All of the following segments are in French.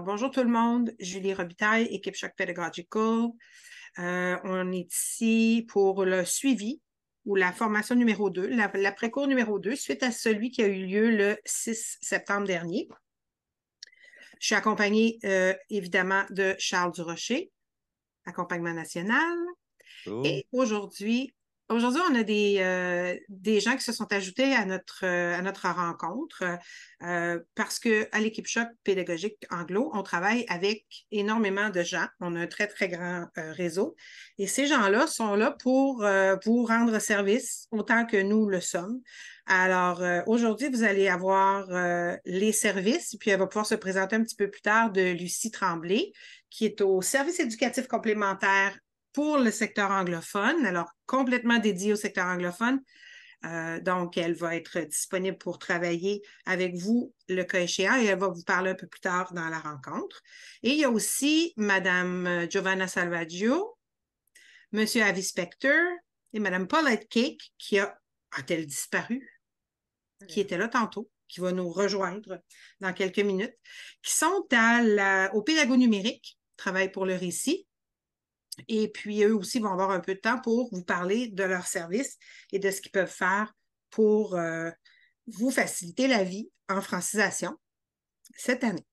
bonjour tout le monde, Julie Robitaille, équipe Choc Pedagogical. Euh, on est ici pour le suivi ou la formation numéro 2, l'après-cours numéro 2, suite à celui qui a eu lieu le 6 septembre dernier. Je suis accompagnée, euh, évidemment, de Charles Durocher, accompagnement national. Et aujourd'hui, Aujourd'hui, on a euh, des, gens qui se sont ajoutés à notre, euh, à notre rencontre euh, parce qu'à l'équipe choc pédagogique anglo, on travaille avec énormément de gens. On a un très, très grand réseau. Et ces gens-là sont là pour vous rendre service autant que nous le sommes. Alors, aujourd'hui, vous allez avoir les services, puis elle va pouvoir se présenter un petit peu plus tard de Lucie Tremblay, qui est au service éducatif complémentaire pour le secteur anglophone, alors complètement dédiée au secteur anglophone. Euh, donc, elle va être disponible pour travailler avec vous le cas échéant et elle va vous parler un peu plus tard dans la rencontre. Et il y a aussi Madame euh, Giovanna Salvaggio, Monsieur Avi Specter et Madame Paulette Cake qui a, a-t-elle disparu? Qui hmm. était là tantôt, qui va nous rejoindre dans quelques minutes, qui sont au Pédago numérique, travaille pour le récit, et puis, eux aussi vont avoir un peu de temps pour vous parler de leurs services et de ce qu'ils peuvent faire pour euh, vous faciliter la vie en francisation cette année.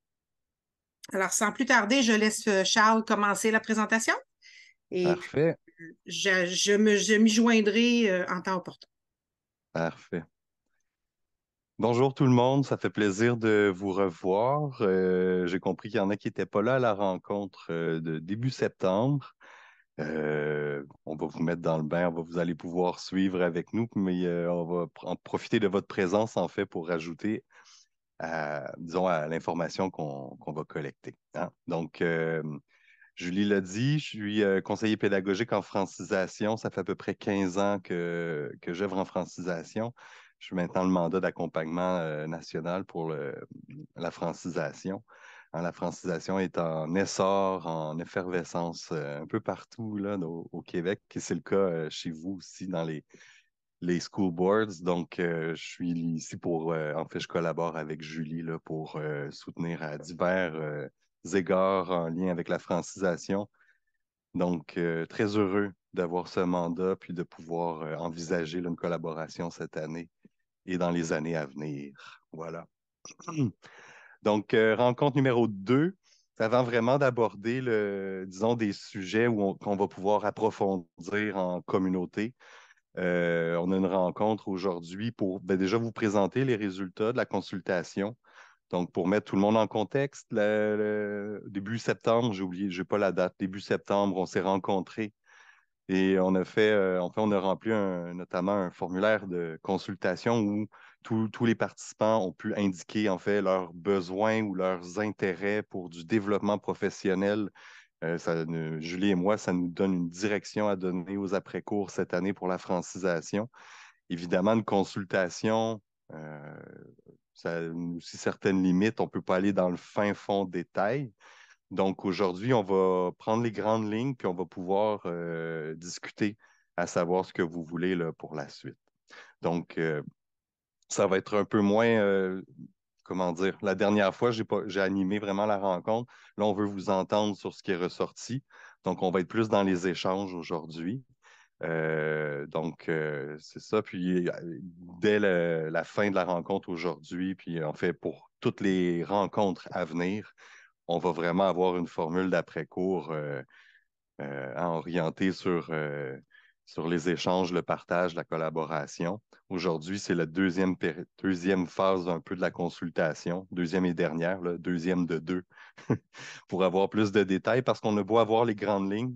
Alors, sans plus tarder, je laisse euh, Charles commencer la présentation. Et Je, m'y joindrai euh, en temps opportun. Parfait. Bonjour tout le monde, ça fait plaisir de vous revoir. j'ai compris qu'il y en a qui n'étaient pas là à la rencontre de début septembre. Euh, on va vous mettre dans le bain, on va, vous allez pouvoir suivre avec nous, mais euh, on va profiter de votre présence en fait pour rajouter, à, disons, à l'information qu'on va collecter. Hein. Donc, euh, Julie l'a dit, je suis conseiller pédagogique en francisation. Ça fait à peu près 15 ans que, que en francisation. Je suis maintenant le mandat d'accompagnement national pour la francisation la francisation est en essor, en effervescence euh, un peu partout là, au, Québec. Et c'est le cas euh, chez vous aussi dans les, les school boards. Donc, euh, je suis ici pour, en fait, je collabore avec Julie là, pour soutenir à divers égards en lien avec la francisation. Donc, très heureux d'avoir ce mandat puis de pouvoir envisager une collaboration cette année et dans les années à venir. Voilà. Donc, euh, rencontre numéro 2, avant vraiment d'aborder, le, disons, des sujets où on, qu'on va pouvoir approfondir en communauté. Euh, on a une rencontre aujourd'hui pour ben, déjà vous présenter les résultats de la consultation. Donc, pour mettre tout le monde en contexte, début septembre, j'ai oublié, je n'ai pas la date, début septembre, on s'est rencontrés et on a fait, euh, enfin, on a rempli notamment un formulaire de consultation où tous les participants ont pu indiquer en fait leurs besoins ou leurs intérêts pour du développement professionnel. Euh, Julie et moi, ça nous donne une direction à donner aux après-cours cette année pour la francisation. Évidemment, une consultation, euh, ça a aussi certaines limites. On ne peut pas aller dans le fin fond détail. Donc aujourd'hui, on va prendre les grandes lignes, puis on va pouvoir euh, discuter à savoir ce que vous voulez là, pour la suite. Donc, ça va être un peu moins, euh, comment dire, la dernière fois, j'ai animé vraiment la rencontre. Là, on veut vous entendre sur ce qui est ressorti. Donc, on va être plus dans les échanges aujourd'hui. Euh, donc, euh, c'est ça. Puis, dès la fin de la rencontre aujourd'hui, puis en fait, pour toutes les rencontres à venir, on va vraiment avoir une formule d'après-cours à orienter sur sur les échanges, le partage, la collaboration. Aujourd'hui, c'est la deuxième, deuxième phase un peu de la consultation, deuxième et dernière, deuxième de deux, pour avoir plus de détails, parce qu'on a beau avoir les grandes lignes.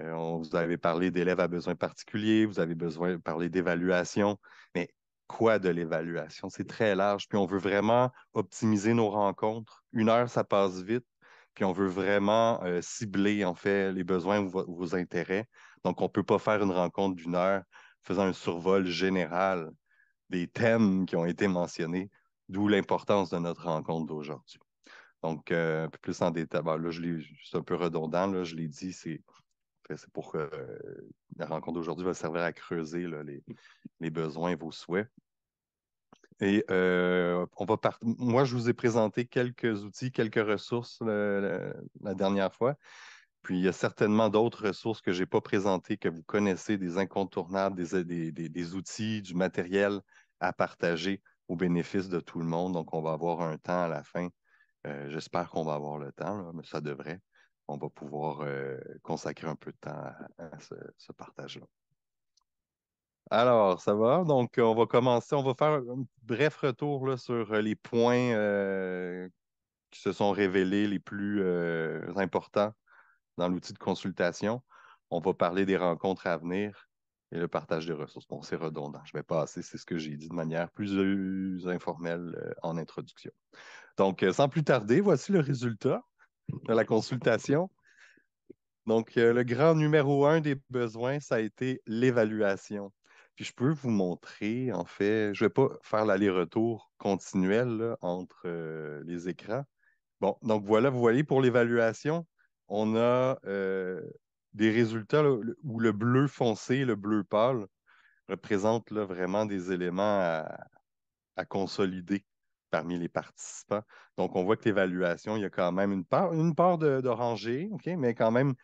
Euh, on vous avez parlé d'élèves à besoins particuliers, vous avez besoin parler d'évaluation, mais quoi de l'évaluation? C'est très large, puis on veut vraiment optimiser nos rencontres. Une heure, ça passe vite, puis on veut vraiment euh, cibler en fait les besoins ou vos intérêts donc, on ne peut pas faire une rencontre d'une heure faisant un survol général des thèmes qui ont été mentionnés, d'où l'importance de notre rencontre d'aujourd'hui. Donc, un peu plus en détail. Ben là, c'est un peu redondant, je l'ai dit, c'est ben, pour que euh, la rencontre d'aujourd'hui va servir à creuser les, besoins et vos souhaits. Et euh, on va moi, je vous ai présenté quelques outils, quelques ressources la dernière fois. Puis il y a certainement d'autres ressources que je n'ai pas présentées, que vous connaissez, des incontournables, euh, des, des, outils, du matériel à partager au bénéfice de tout le monde. Donc, on va avoir un temps à la fin. Euh, j'espère qu'on va avoir le temps, mais ça devrait. On va pouvoir euh, consacrer un peu de temps à, ce, partage-là. Alors, ça va. Donc, on va commencer. On va faire un bref retour sur les points qui se sont révélés les plus importants dans l'outil de consultation. On va parler des rencontres à venir et le partage des ressources. Bon, c'est redondant. Je vais passer, c'est ce que j'ai dit de manière plus euh, informelle euh, en introduction. Donc, euh, sans plus tarder, voici le résultat de la consultation. Donc, le grand numéro un des besoins, ça a été l'évaluation. Puis je peux vous montrer, en fait, je ne vais pas faire l'aller-retour continuel entre les écrans. Bon, donc voilà, vous voyez pour l'évaluation, on a euh, des résultats où le bleu foncé, le bleu pâle, représentent vraiment des éléments à, consolider parmi les participants. Donc, on voit que l'évaluation, il y a quand même une part, une mais quand même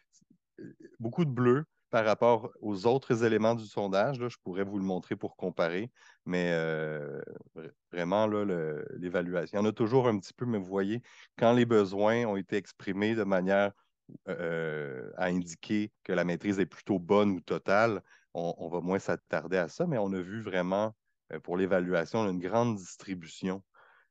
euh, beaucoup de bleu par rapport aux autres éléments du sondage. je pourrais vous le montrer pour comparer, mais euh, vraiment, l'évaluation. Il y en a toujours un petit peu, mais vous voyez, quand les besoins ont été exprimés de manière euh, à indiquer que la maîtrise est plutôt bonne ou totale, on, va moins s'attarder à ça, mais on a vu vraiment euh, pour l'évaluation une grande distribution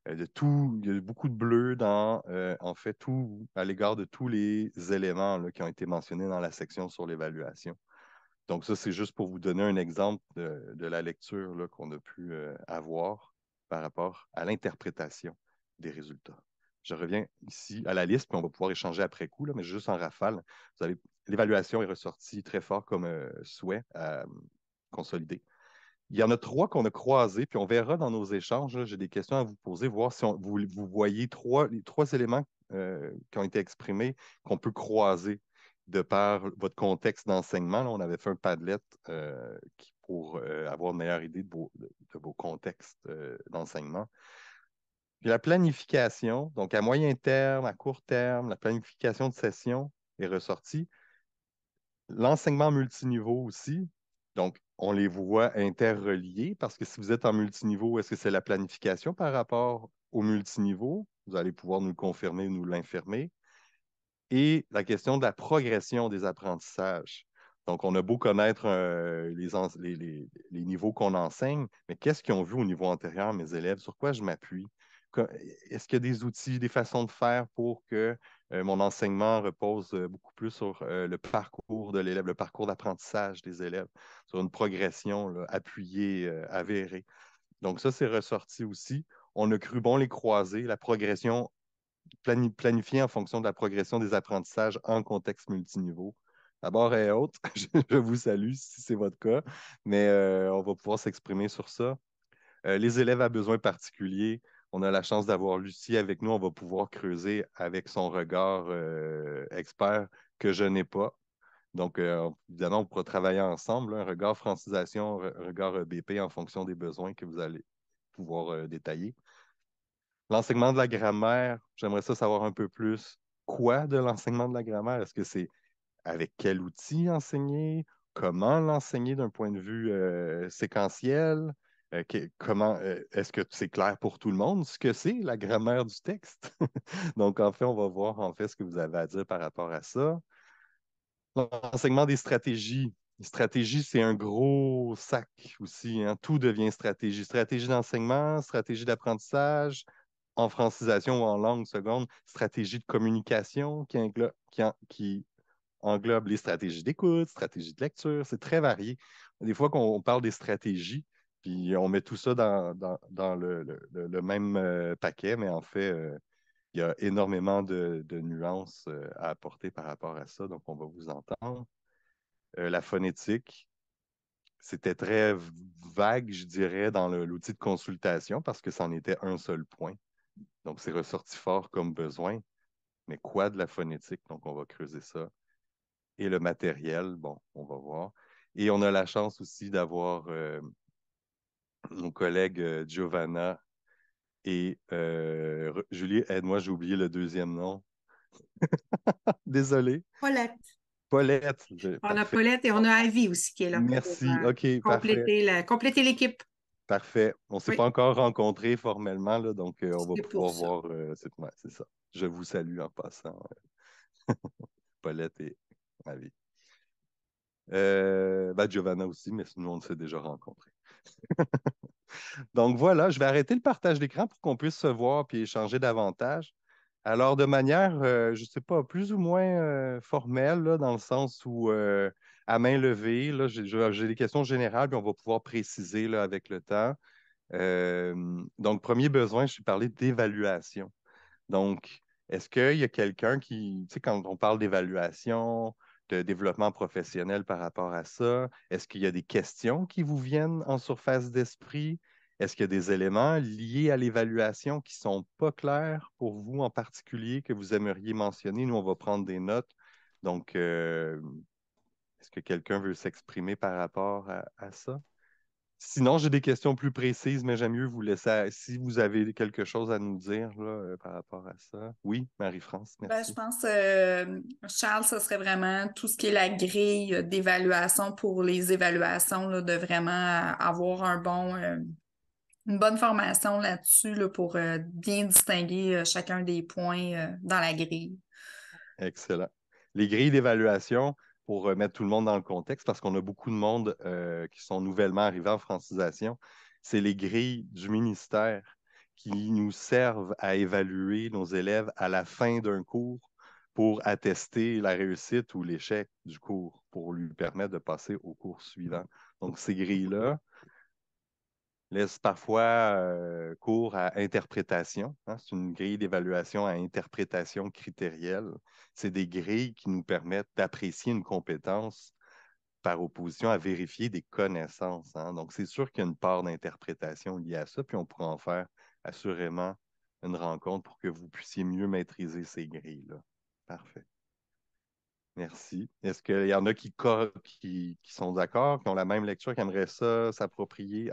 euh, de tout. Il y a beaucoup de bleu dans, euh, en fait, tout à l'égard de tous les éléments qui ont été mentionnés dans la section sur l'évaluation. Donc, ça, c'est juste pour vous donner un exemple de, de la lecture qu'on a pu avoir par rapport à l'interprétation des résultats. Je reviens ici à la liste, puis on va pouvoir échanger après coup, là, mais juste en rafale. l'évaluation est ressortie très fort comme euh, souhait à euh, consolider. Il y en a trois qu'on a croisés, puis on verra dans nos échanges. J'ai des questions à vous poser, voir si vous, voyez trois, les trois éléments euh, qui ont été exprimés qu'on peut croiser de par votre contexte d'enseignement. On avait fait un Padlet pour avoir une meilleure idée de vos contextes d'enseignement. Puis la planification, donc à moyen terme, à court terme, la planification de session est ressortie. L'enseignement multiniveau aussi, donc on les voit interreliés parce que si vous êtes en multiniveau, est-ce que c'est la planification par rapport au multiniveau? Vous allez pouvoir nous le confirmer, nous l'infirmer. Et la question de la progression des apprentissages. Donc, on a beau connaître euh, les, les, niveaux qu'on enseigne, mais qu'est-ce qu'ils ont vu au niveau antérieur, mes élèves? Sur quoi je m'appuie? Est-ce qu'il y a des outils, des façons de faire pour que euh, mon enseignement repose euh, beaucoup plus sur euh, le parcours de l'élève, le parcours d'apprentissage des élèves, sur une progression appuyée, avérée. Donc ça, c'est ressorti aussi. On a cru bon les croiser, la progression planifiée en fonction de la progression des apprentissages en contexte multiniveau. D'abord et est haute, je vous salue si c'est votre cas, mais on va pouvoir s'exprimer sur ça. les élèves à besoins particuliers, on a la chance d'avoir Lucie avec nous. On va pouvoir creuser avec son regard euh, expert que je n'ai pas. Donc, euh, évidemment, on pourra travailler ensemble, un regard francisation, un regard euh, BP en fonction des besoins que vous allez pouvoir détailler. L'enseignement de la grammaire, j'aimerais ça savoir un peu plus. Quoi de l'enseignement de la grammaire? Est-ce que c'est avec quel outil enseigner? Comment l'enseigner d'un point de vue séquentiel? Euh, comment euh, est-ce que c'est clair pour tout le monde ce que c'est la grammaire du texte? Donc, en fait, on va voir en fait ce que vous avez à dire par rapport à ça. L'enseignement des stratégies. Stratégie, c'est un gros sac aussi. Hein. Tout devient stratégie. Stratégie d'enseignement, stratégie d'apprentissage, en francisation ou en langue seconde, stratégie de communication qui, qui englobe les stratégies d'écoute, stratégie de lecture. C'est très varié. Des fois qu'on parle des stratégies, puis on met tout ça dans, le, même euh, paquet, mais en fait, euh, il y a énormément de, nuances euh, à apporter par rapport à ça, donc on va vous entendre. la phonétique, c'était très vague, je dirais, dans l'outil de consultation parce que c'en était un seul point. Donc c'est ressorti fort comme besoin, mais quoi de la phonétique? Donc on va creuser ça. Et le matériel, bon, on va voir. Et on a la chance aussi d'avoir nos collègues euh, Giovanna et euh, Julie, aide-moi, eh, j'ai oublié le deuxième nom. Désolé. Paulette. Paulette. On a Paulette et on a Avi aussi qui est là. Merci. Euh, OK. Compléter, l'équipe. Parfait. On ne s'est pas encore rencontrés formellement, là, donc on va pouvoir voir. c'est ça. Je vous salue en passant. Paulette et Avi. Ben, Giovanna aussi, mais nous, on s'est déjà rencontrés. Donc voilà, je vais arrêter le partage d'écran pour qu'on puisse se voir puis échanger davantage. Alors, de manière, euh, je ne sais pas, plus ou moins euh, formelle, dans le sens où, euh, à main levée, j'ai des questions générales, puis on va pouvoir préciser là, avec le temps. donc, premier besoin, je suis parlé d'évaluation. Donc, est-ce qu'il y a quelqu'un qui, tu sais, quand on parle d'évaluation, développement professionnel par rapport à ça? Est-ce qu'il y a des questions qui vous viennent en surface d'esprit? Est-ce qu'il y a des éléments liés à l'évaluation qui ne sont pas clairs pour vous en particulier que vous aimeriez mentionner? Nous, on va prendre des notes. Donc, euh, est-ce que quelqu'un veut s'exprimer par rapport à ça? Sinon, j'ai des questions plus précises, mais j'aime mieux vous laisser, si vous avez quelque chose à nous dire euh, par rapport à ça. Oui, Marie-France, ben, je pense, euh, Charles, ce serait vraiment tout ce qui est la grille d'évaluation pour les évaluations, de vraiment avoir euh, une bonne formation là-dessus pour bien distinguer chacun des points dans la grille. Excellent. Les grilles d'évaluation, pour remettre tout le monde dans le contexte, parce qu'on a beaucoup de monde euh, qui sont nouvellement arrivés en francisation, c'est les grilles du ministère qui nous servent à évaluer nos élèves à la fin d'un cours pour attester la réussite ou l'échec du cours, pour lui permettre de passer au cours suivant. Donc, ces grilles-là, laisse parfois cours à interprétation. Hein. C'est une grille d'évaluation à interprétation critérielle. C'est des grilles qui nous permettent d'apprécier une compétence par opposition à vérifier des connaissances. Hein. Donc, c'est sûr qu'il y a une part d'interprétation liée à ça, puis on pourra en faire assurément une rencontre pour que vous puissiez mieux maîtriser ces grilles-là. Parfait. Merci. Est-ce qu'il y en a qui sont d'accord, qui ont la même lecture, qui aimeraient ça s'approprier,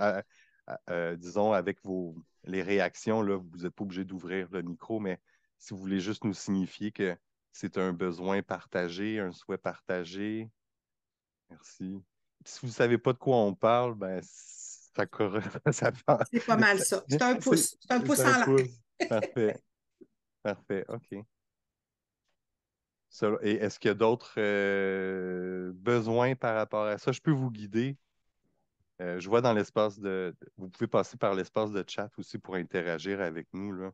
euh, euh, disons, avec vos, les réactions, là, vous n'êtes pas obligé d'ouvrir le micro, mais si vous voulez juste nous signifier que c'est un besoin partagé, un souhait partagé. Merci. si vous ne savez pas de quoi on parle, ben, ça, correspond. ça C'est pas mal ça. C'est un pouce. C'est un pouce en l'air. Parfait. Parfait. OK. Et est-ce qu'il y a d'autres euh, besoins par rapport à ça? Je peux vous guider euh, je vois dans l'espace de. Vous pouvez passer par l'espace de chat aussi pour interagir avec nous.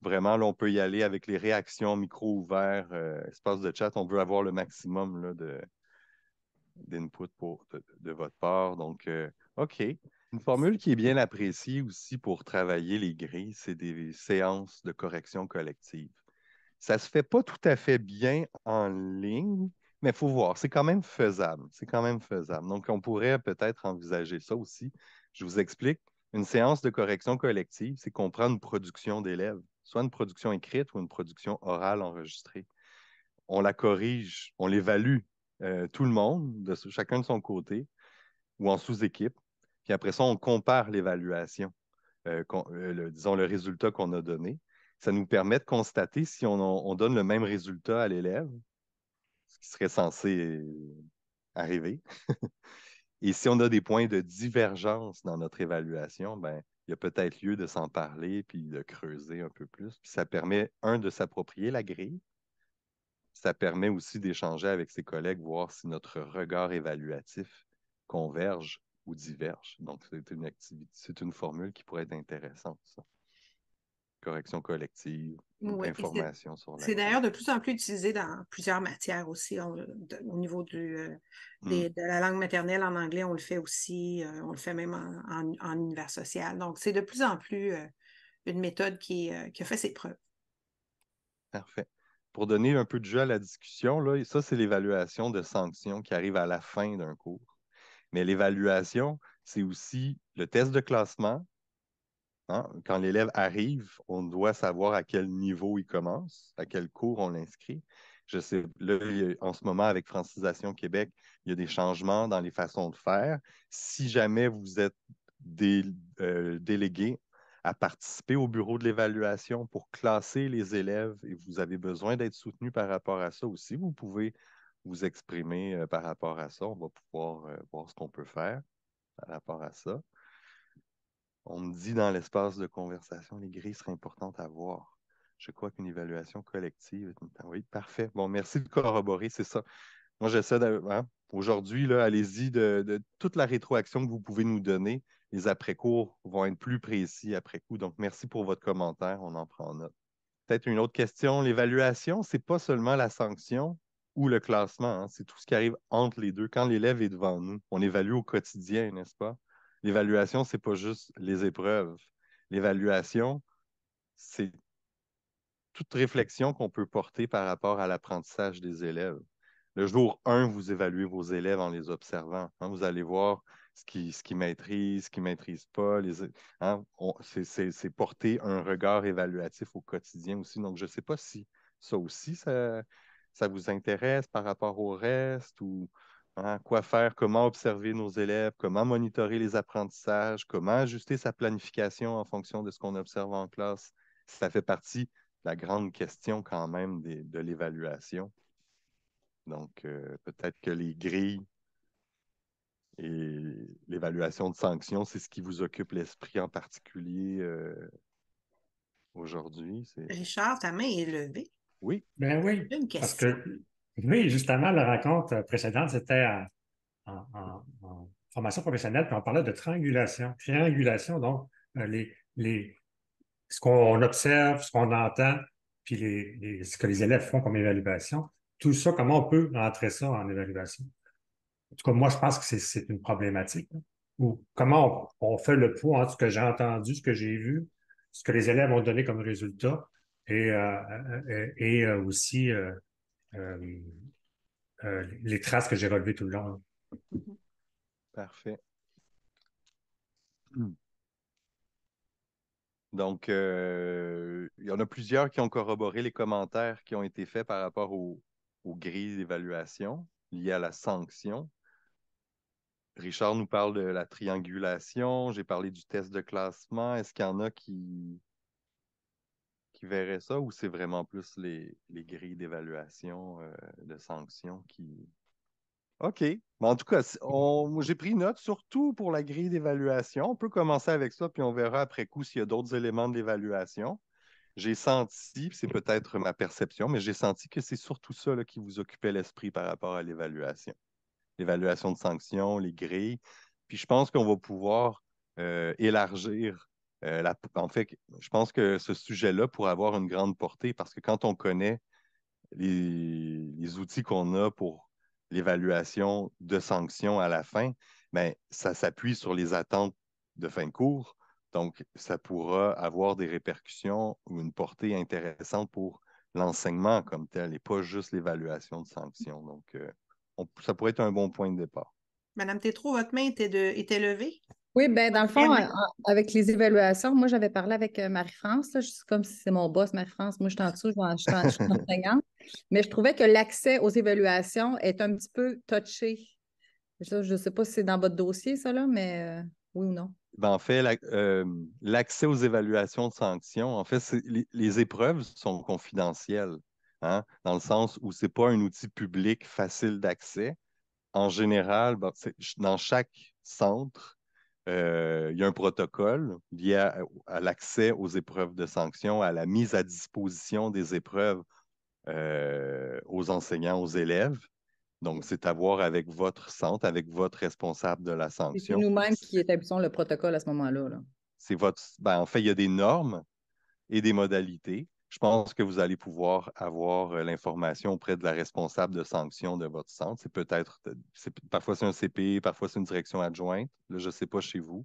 Vraiment, là, on peut y aller avec les réactions, micro ouvert, euh, espace de chat. On veut avoir le maximum là, de, d'input de, votre part. Donc, euh, OK. Une formule qui est bien appréciée aussi pour travailler les grilles, c'est des séances de correction collective. Ça ne se fait pas tout à fait bien en ligne, mais il faut voir, c'est quand même faisable. C'est quand même faisable. Donc, on pourrait peut-être envisager ça aussi. Je vous explique. Une séance de correction collective, c'est qu'on prend une production d'élèves, soit une production écrite ou une production orale enregistrée. On la corrige, on l'évalue, euh, tout le monde, de, chacun de son côté ou en sous-équipe. Puis après ça, on compare l'évaluation, euh, euh, disons le résultat qu'on a donné. Ça nous permet de constater si on donne le même résultat à l'élève ce qui serait censé euh, arriver. Et si on a des points de divergence dans notre évaluation, ben, il y a peut-être lieu de s'en parler puis de creuser un peu plus. Puis ça permet, un, de s'approprier la grille. Ça permet aussi d'échanger avec ses collègues, voir si notre regard évaluatif converge ou diverge. Donc, c'est une activité, c'est une formule qui pourrait être intéressante. Ça correction collective, information sur la... C'est d'ailleurs de plus en plus utilisé dans plusieurs matières aussi. au niveau euh, hmm. de la langue maternelle en anglais, on le fait aussi, euh, on le fait même en, univers social. Donc, c'est de plus en plus euh, une méthode qui, a fait ses preuves. Parfait. Pour donner un peu de jeu à la discussion, là, ça, c'est l'évaluation de sanctions qui arrive à la fin d'un cours. Mais l'évaluation, c'est aussi le test de classement, Hein, quand l'élève arrive, on doit savoir à quel niveau il commence, à quel cours on l'inscrit. Je sais, là, en ce moment, avec Francisation Québec, il y a des changements dans les façons de faire. Si jamais vous êtes euh, délégué à participer au bureau de l'évaluation pour classer les élèves et vous avez besoin d'être soutenu par rapport à ça aussi, vous pouvez vous exprimer euh, par rapport à ça. On va pouvoir euh, voir ce qu'on peut faire par rapport à ça. On me dit dans l'espace de conversation, les grilles seraient importantes à voir. Je crois qu'une évaluation collective Oui, parfait. Bon, merci de corroborer, c'est ça. Moi, j'essaie d'avoir… Hein, aujourd'hui, allez-y de, toute la rétroaction que vous pouvez nous donner. Les après-cours vont être plus précis après coup. Donc, merci pour votre commentaire. On en prend note. Peut-être une autre question. L'évaluation, ce n'est pas seulement la sanction ou le classement. Hein. c'est tout ce qui arrive entre les deux. Quand l'élève est devant nous, on évalue au quotidien, n'est-ce pas? L'évaluation, c'est pas juste les épreuves. L'évaluation, c'est toute réflexion qu'on peut porter par rapport à l'apprentissage des élèves. Le jour 1, vous évaluez vos élèves en les observant. Hein. vous allez voir ce qu'ils ce qui maîtrisent, ce qu'ils ne maîtrisent pas. Hein. c'est porter un regard évaluatif au quotidien aussi. Donc, je ne sais pas si ça aussi, ça, ça vous intéresse par rapport au reste ou Hein, quoi faire, comment observer nos élèves, comment monitorer les apprentissages, comment ajuster sa planification en fonction de ce qu'on observe en classe. Ça fait partie de la grande question quand même de l'évaluation. Donc, euh, peut-être que les grilles et l'évaluation de sanctions, c'est ce qui vous occupe l'esprit en particulier euh, aujourd'hui. Richard, ta main est levée. Oui. Ben oui. Une question. que oui, justement, la rencontre euh, précédente, c'était en, formation professionnelle, puis on parlait de triangulation. Triangulation, donc, euh, les, les, ce qu'on observe, ce qu'on entend, puis les, ce que les élèves font comme évaluation, tout ça, comment on peut rentrer ça en évaluation? En tout cas, moi, je pense que c'est une problématique. Hein, ou comment on, fait le poids entre ce que j'ai entendu, ce que j'ai vu, ce que les élèves ont donné comme résultat, et, euh, et, aussi euh, euh, les traces que j'ai relevées tout le long. Parfait. Hmm. Donc, euh, il y en a plusieurs qui ont corroboré les commentaires qui ont été faits par rapport aux grilles d'évaluation liées à la sanction. Richard nous parle de la triangulation. J'ai parlé du test de classement. Est-ce qu'il y en a qui, qui verraient ça ou c'est vraiment plus les, grilles d'évaluation, euh, de sanctions qui. OK. Mais ben, en tout cas, j'ai pris note surtout pour la grille d'évaluation. On peut commencer avec ça, puis on verra après coup s'il y a d'autres éléments de l'évaluation. J'ai senti, c'est peut-être ma perception, mais j'ai senti que c'est surtout ça qui vous occupait l'esprit par rapport à l'évaluation. L'évaluation de sanctions, les grilles. Puis je pense qu'on va pouvoir euh, élargir euh, en fait, je pense que ce sujet-là pourrait avoir une grande portée parce que quand on connaît les, outils qu'on a pour l'évaluation de sanctions à la fin, bien, ça s'appuie sur les attentes de fin de cours. Donc, ça pourra avoir des répercussions ou une portée intéressante pour l'enseignement comme tel et pas juste l'évaluation de sanctions. Donc, euh, ça pourrait être un bon point de départ. Madame Tétro, votre main était levée. Oui, bien, dans le fond, avec les évaluations, moi, j'avais parlé avec euh, Marie-France, je comme si c'est mon boss, Marie-France, moi, je suis en dessous, je suis enseignante, mais je trouvais que l'accès aux évaluations est un petit peu touché. Je ne sais pas si c'est dans votre dossier, ça, là, mais euh, oui ou non. Ben, en fait, euh, l'accès aux évaluations de sanctions, en fait, les, épreuves sont confidentielles, hein, dans le sens où ce n'est pas un outil public facile d'accès. En général, ben, dans chaque centre, euh, il y a un protocole lié à, l'accès aux épreuves de sanction, à la mise à disposition des épreuves euh, aux enseignants, aux élèves. Donc, c'est à voir avec votre centre, avec votre responsable de la sanction. C'est nous-mêmes qui établissons le protocole à ce moment-là. C'est votre. Ben, en fait, il y a des normes et des modalités je pense que vous allez pouvoir avoir euh, l'information auprès de la responsable de sanction de votre centre. C'est peut-être, euh, parfois c'est un CP, parfois c'est une direction adjointe. Là, je ne sais pas chez vous.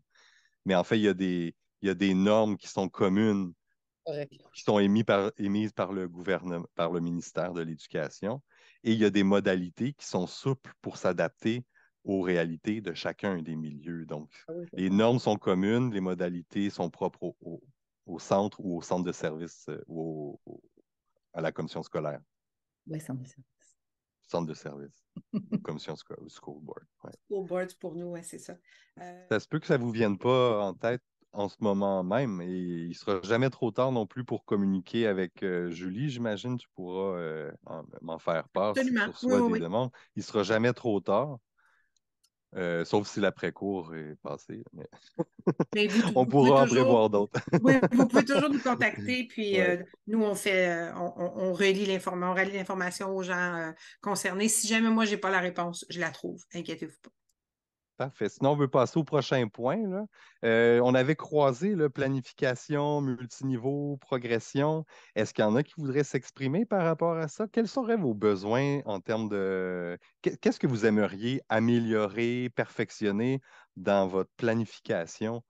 Mais en fait, il y a des, normes qui sont communes, qui sont émises par, le ministère de l'Éducation. Et il y a des modalités qui sont souples pour s'adapter aux réalités de chacun des milieux. Donc, ah les normes sont communes, les modalités sont propres aux, au centre ou au centre de service euh, ou à la commission scolaire. Oui, centre de service. Centre de service. commission scolaire school board. School board pour nous, oui, c'est ça. Euh, ça se peut que ça ne vous vienne pas en tête en ce moment même et il ne sera jamais trop tard non plus pour communiquer avec euh, Julie. J'imagine tu pourras m'en faire part si tu des demandes. Il ne sera jamais trop tard. Euh, sauf si l'après-cours est passé. on pourra en prévoir d'autres. vous pouvez toujours nous contacter, puis euh, nous, on fait, euh, on, l'information, on relie l'information aux gens concernés. Si jamais moi, je n'ai pas la réponse, je la trouve, inquiétez-vous pas. Sinon, on veut passer au prochain point. Euh, on avait croisé planification, multiniveau, progression. Est-ce qu'il y en a qui voudraient s'exprimer par rapport à ça? Quels seraient vos besoins en termes de... Qu'est-ce que vous aimeriez améliorer, perfectionner dans votre planification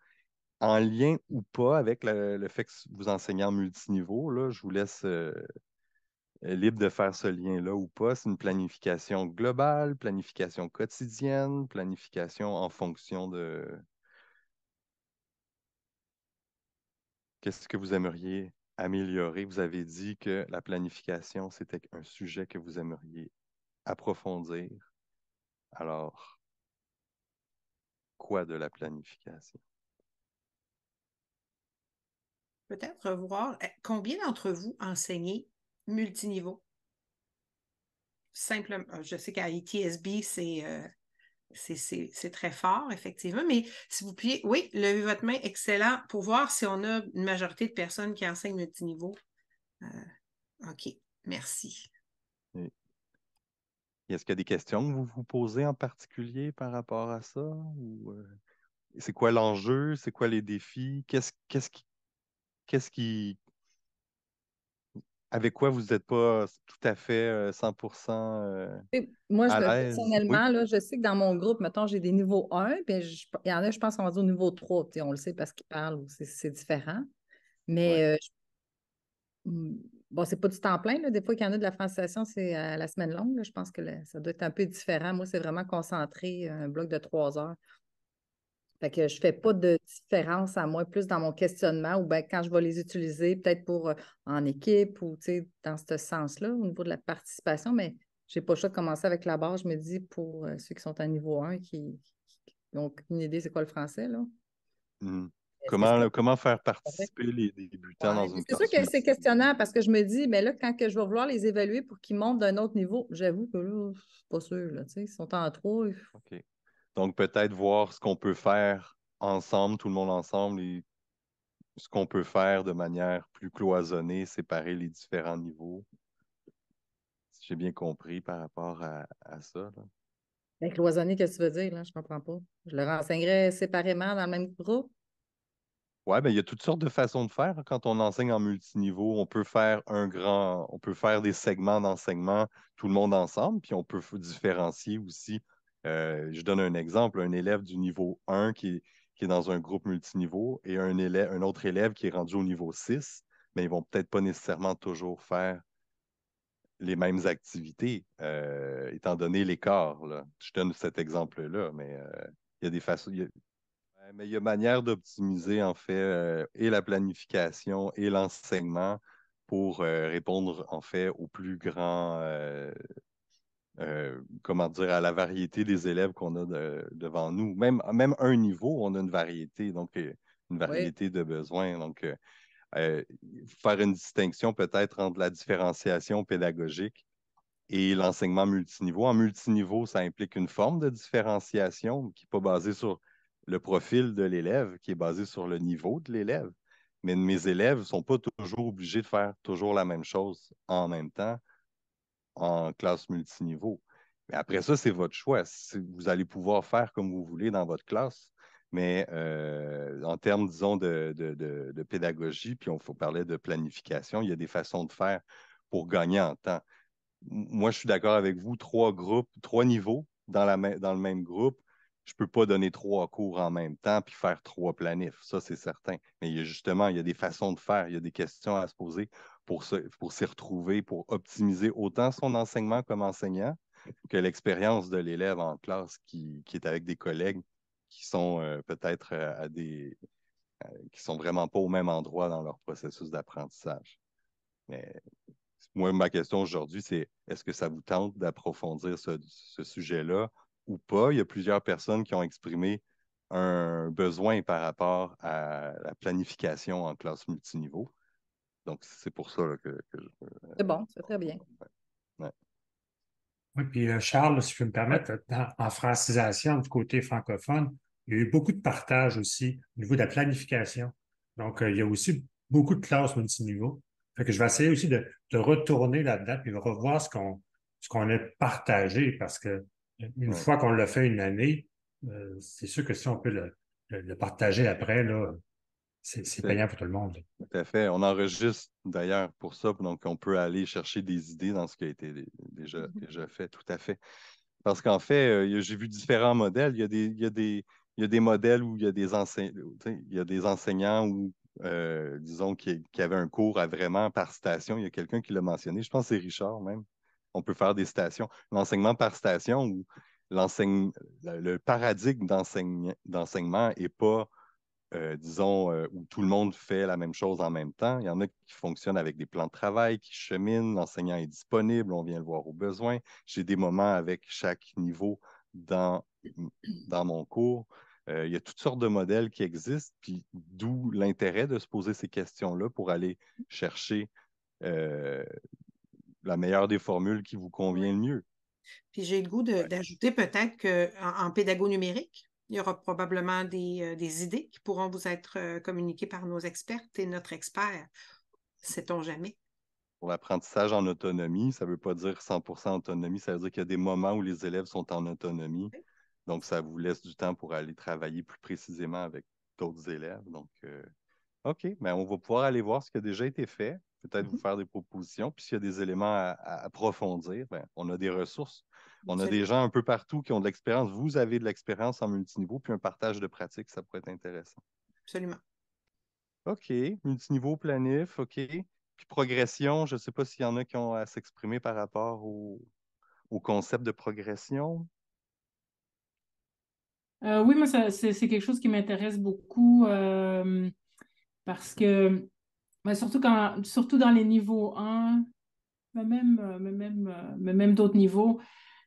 en lien ou pas avec le, fait que vous enseignez en multiniveau? Là, je vous laisse euh, euh, libre de faire ce lien-là ou pas. C'est une planification globale, planification quotidienne, planification en fonction de qu'est-ce que vous aimeriez améliorer. Vous avez dit que la planification, c'était un sujet que vous aimeriez approfondir. Alors, quoi de la planification? Peut-être voir euh, combien d'entre vous enseignez multiniveau. Simplement, euh, je sais qu'à ITSB, e euh, c'est, très fort, effectivement, mais si vous pouviez, oui, levez votre main, excellent, pour voir si on a une majorité de personnes qui enseignent multiniveau. Euh, OK, merci. Est-ce qu'il y a des questions que vous vous posez en particulier par rapport à ça? Ou c'est quoi l'enjeu? C'est quoi les défis? Qu'est-ce, quest qu'est-ce qui avec quoi vous n'êtes pas tout à fait 100% euh, euh, Moi, personnellement, là, je sais que dans mon groupe, mettons, j'ai des niveaux 1, puis il y en a, je pense qu'on va dire au niveau 3, on le sait parce qu'ils parlent, c'est différent. Mais euh, mm, bon, c'est pas du temps plein, là. des fois il y en a de la francisation, c'est la semaine longue, je pense que ça doit être un peu différent. Moi, c'est vraiment concentré, un bloc de trois heures. Fait que je fais pas de différence à moi, plus dans mon questionnement ou ben, quand je vais les utiliser, peut-être pour euh, en équipe ou dans ce sens-là, au niveau de la participation, mais je n'ai pas le choix de commencer avec la barre. Je me dis pour euh, ceux qui sont à niveau 1 qui, ont une idée c'est quoi le français. Mmh. Comment, comment faire participer les débutants dans une C'est sûr que c'est questionnant parce que je me dis, mais ben, là, quand que je vais vouloir les évaluer pour qu'ils montent d'un autre niveau, j'avoue que là, je suis pas sûr. ils sont en trop. OK. Donc, peut-être voir ce qu'on peut faire ensemble, tout le monde ensemble, et ce qu'on peut faire de manière plus cloisonnée, séparer les différents niveaux. Si j'ai bien compris par rapport à, ça. Là. Ben, qu'est-ce que tu veux dire? Je ne comprends pas. Je le renseignerais séparément dans le même groupe? Oui, ben, il y a toutes sortes de façons de faire. Hein. Quand on enseigne en multiniveau, on peut faire un grand, on peut faire des segments d'enseignement, tout le monde ensemble, puis on peut différencier aussi euh, je donne un exemple, un élève du niveau 1 qui, est dans un groupe multiniveau et un, autre élève qui est rendu au niveau 6, mais ils ne vont peut-être pas nécessairement toujours faire les mêmes activités, euh, étant donné l'écart. Je donne cet exemple-là, mais euh, il y a des façons. Mais il y a manière d'optimiser, en fait, et la planification et l'enseignement pour répondre, en fait, au plus grands euh, comment dire, à la variété des élèves qu'on a devant nous. Même, un niveau, on a une variété, donc euh, une variété de besoins. Donc, euh, faire une distinction peut-être entre la différenciation pédagogique et l'enseignement multiniveau. En multiniveau, ça implique une forme de différenciation qui n'est pas basée sur le profil de l'élève, qui est basée sur le niveau de l'élève. Mais mes élèves ne sont pas toujours obligés de faire toujours la même chose en même temps en classe multiniveau. Mais après ça, c'est votre choix. Vous allez pouvoir faire comme vous voulez dans votre classe. Mais euh, en termes, disons, de, pédagogie, puis on faut parler de planification, il y a des façons de faire pour gagner en temps. Moi, je suis d'accord avec vous, trois groupes, trois niveaux dans, la, dans le même groupe. Je ne peux pas donner trois cours en même temps puis faire trois planifs, ça c'est certain. Mais il y a justement, il y a des façons de faire, il y a des questions à se poser pour s'y retrouver, pour optimiser autant son enseignement comme enseignant que l'expérience de l'élève en classe qui, est avec des collègues qui sont euh, peut-être euh, à des euh, qui sont vraiment pas au même endroit dans leur processus d'apprentissage. Mais moi, ma question aujourd'hui, c'est est-ce que ça vous tente d'approfondir ce, ce sujet-là ou pas? Il y a plusieurs personnes qui ont exprimé un besoin par rapport à la planification en classe multiniveau. Donc, c'est pour ça que, euh, C'est bon, c'est très bien. Oui, puis euh, Charles, si je peux me permettre, en francisation du côté francophone, il y a eu beaucoup de partage aussi au niveau de la planification. Donc, euh, il y a aussi beaucoup de classes multiniveaux. Fait que je vais essayer aussi de, retourner là-dedans et de revoir ce qu'on ce qu'on a partagé parce que une fois qu'on l'a fait une année, c'est sûr que si on peut le partager après, là, c'est payant pour tout le monde. Tout à fait. On enregistre d'ailleurs pour ça, donc on peut aller chercher des idées dans ce qui a été déjà, mm-hmm. déjà fait, tout à fait. Parce qu'en fait, euh, j'ai vu différents modèles. Il y, a des, des, modèles où il y a des, il a des enseignants où, euh, disons, qui, qui avaient un cours à vraiment par station. Il y a quelqu'un qui l'a mentionné. Je pense que c'est Richard même. On peut faire des stations. L'enseignement par station où le paradigme d'enseignement n'est pas euh, disons, euh, où tout le monde fait la même chose en même temps. Il y en a qui fonctionnent avec des plans de travail, qui cheminent, l'enseignant est disponible, on vient le voir au besoin. J'ai des moments avec chaque niveau dans, dans mon cours. Euh, il y a toutes sortes de modèles qui existent, puis d'où l'intérêt de se poser ces questions-là pour aller chercher la meilleure des formules qui vous convient le mieux. Puis j'ai le goût d'ajouter peut-être qu'en pédago numérique, il y aura probablement euh, des, idées qui pourront vous être euh, communiquées par nos experts et notre expert. Sait-on jamais? Pour l'apprentissage en autonomie, ça ne veut pas dire 100 autonomie, ça veut dire qu'il y a des moments où les élèves sont en autonomie. Donc, ça vous laisse du temps pour aller travailler plus précisément avec d'autres élèves. Donc, euh, OK, mais ben, on va pouvoir aller voir ce qui a déjà été fait, peut-être vous mm-hmm. faire des propositions. Puis, s'il y a des éléments à, approfondir, ben, on a des ressources on a des gens un peu partout qui ont de l'expérience. Vous avez de l'expérience en multiniveau, puis un partage de pratiques, ça pourrait être intéressant. Absolument. OK. Multiniveau, planif, OK. Puis progression, je ne sais pas s'il y en a qui ont à s'exprimer par rapport au, concept de progression. Euh, oui, moi, c'est quelque chose qui m'intéresse beaucoup euh, parce que, ben, surtout, quand, surtout dans les niveaux 1, même, euh, même, mais même d'autres niveaux,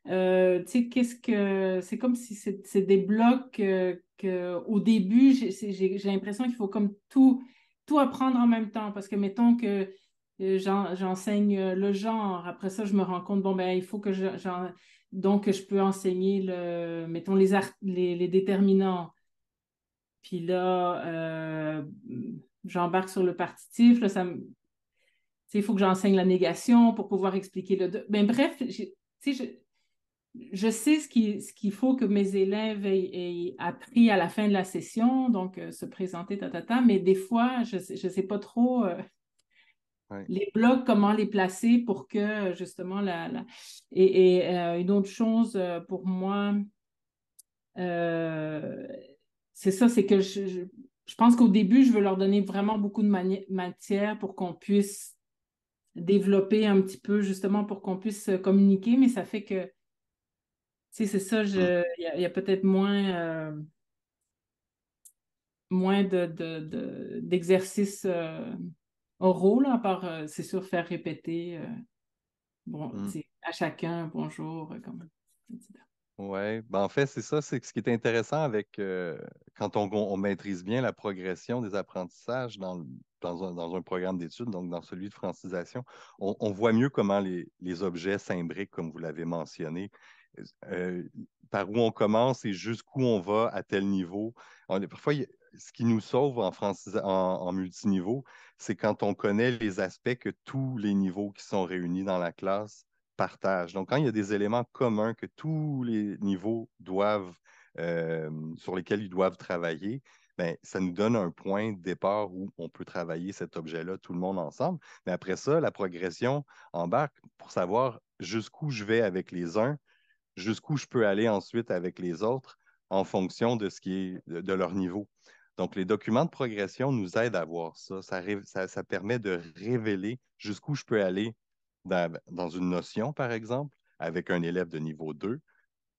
euh, qu'est-ce que c'est comme si c'est des blocs qu'au euh, que, au début, j'ai l'impression qu'il faut comme tout, tout apprendre en même temps parce que mettons que euh, j'enseigne le genre, après ça je me rends compte bon ben il faut que je, donc je peux enseigner le mettons les les, déterminants. Puis là j'embarque sur le partitif, là, ça il faut que j'enseigne la négation pour pouvoir expliquer le. Mais ben, bref, je, je sais ce qu'il ce faut que mes élèves aient, appris à la fin de la session, donc euh, se présenter, ta ta, mais des fois, je ne sais pas trop euh, les blocs, comment les placer pour que justement la. Et, et euh, une autre chose pour moi, c'est ça, c'est que je pense qu'au début, je veux leur donner vraiment beaucoup de matière pour qu'on puisse développer un petit peu justement pour qu'on puisse communiquer, mais ça fait que si c'est ça, mm. il y a, peut-être moins, euh, moins d'exercices de, de, euh, oraux, à part, euh, c'est sûr, faire répéter mm. à chacun bonjour, Oui, ben, en fait, c'est ça, c'est ce qui est intéressant avec quand on, maîtrise bien la progression des apprentissages dans, dans, un, dans un, programme d'études, donc dans celui de francisation, on, voit mieux comment les, les objets s'imbriquent, comme vous l'avez mentionné, euh, par où on commence et jusqu'où on va à tel niveau. parfois, ce qui nous sauve en, multiniveau, c'est quand on connaît les aspects que tous les niveaux qui sont réunis dans la classe partagent. Donc, quand il y a des éléments communs que tous les niveaux doivent, euh, sur lesquels ils doivent travailler, ben, ça nous donne un point de départ où on peut travailler cet objet-là, tout le monde ensemble. Mais après ça, la progression embarque pour savoir jusqu'où je vais avec les uns, jusqu'où je peux aller ensuite avec les autres en fonction de ce qui de leur niveau. Donc, les documents de progression nous aident à voir ça. Ça, permet de révéler jusqu'où je peux aller dans, une notion, par exemple, avec un élève de niveau 2,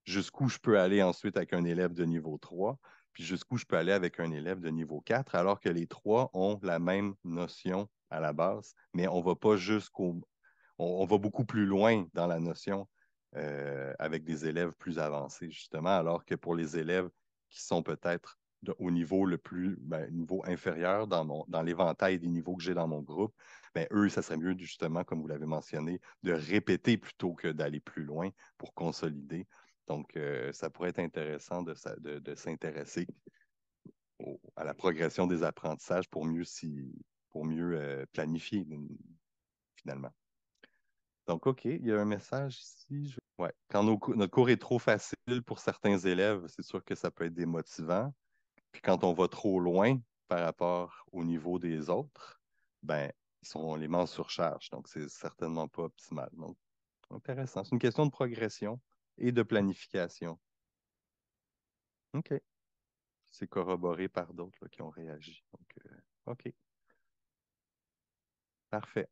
jusqu'où je peux aller ensuite avec un élève de niveau 3, puis jusqu'où je peux aller avec un élève de niveau 4, alors que les trois ont la même notion à la base, mais on va pas jusqu'au... on va beaucoup plus loin dans la notion euh, avec des élèves plus avancés, justement, alors que pour les élèves qui sont peut-être au niveau le plus ben, niveau inférieur dans, dans l'éventail des niveaux que j'ai dans mon groupe, ben, eux, ça serait mieux, justement, comme vous l'avez mentionné, de répéter plutôt que d'aller plus loin pour consolider. Donc, euh, ça pourrait être intéressant de, de, s'intéresser à la progression des apprentissages pour mieux, si, pour mieux euh, planifier, finalement. Donc, OK, il y a un message ici. Quand notre cours est trop facile pour certains élèves, c'est sûr que ça peut être démotivant. Puis quand on va trop loin par rapport au niveau des autres, ben, ils sont, les surcharge. Donc, c'est certainement pas optimal. Donc, intéressant. C'est une question de progression et de planification. OK. C'est corroboré par d'autres qui ont réagi. Donc, euh, OK. Parfait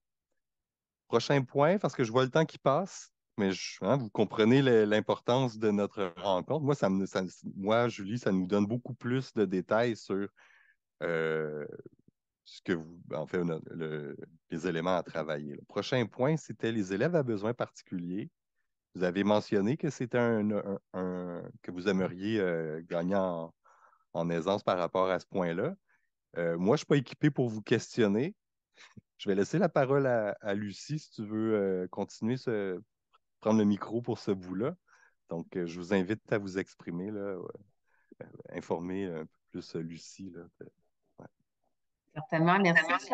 prochain point, parce que je vois le temps qui passe, mais hein, vous comprenez l'importance de notre rencontre. Moi, Julie, ça nous donne beaucoup plus de détails sur euh, ce que vous, en fait, les éléments à travailler. prochain point, c'était les élèves à besoins particuliers. Vous avez mentionné que c'était un, que vous aimeriez euh, gagner en, aisance par rapport à ce point-là. Euh, moi, je ne suis pas équipé pour vous questionner, je vais laisser la parole à, Lucie si tu veux euh, continuer ce prendre le micro pour ce bout-là. Donc, euh, je vous invite à vous exprimer, là, euh, informer un peu plus Lucie. Là, Certainement, merci.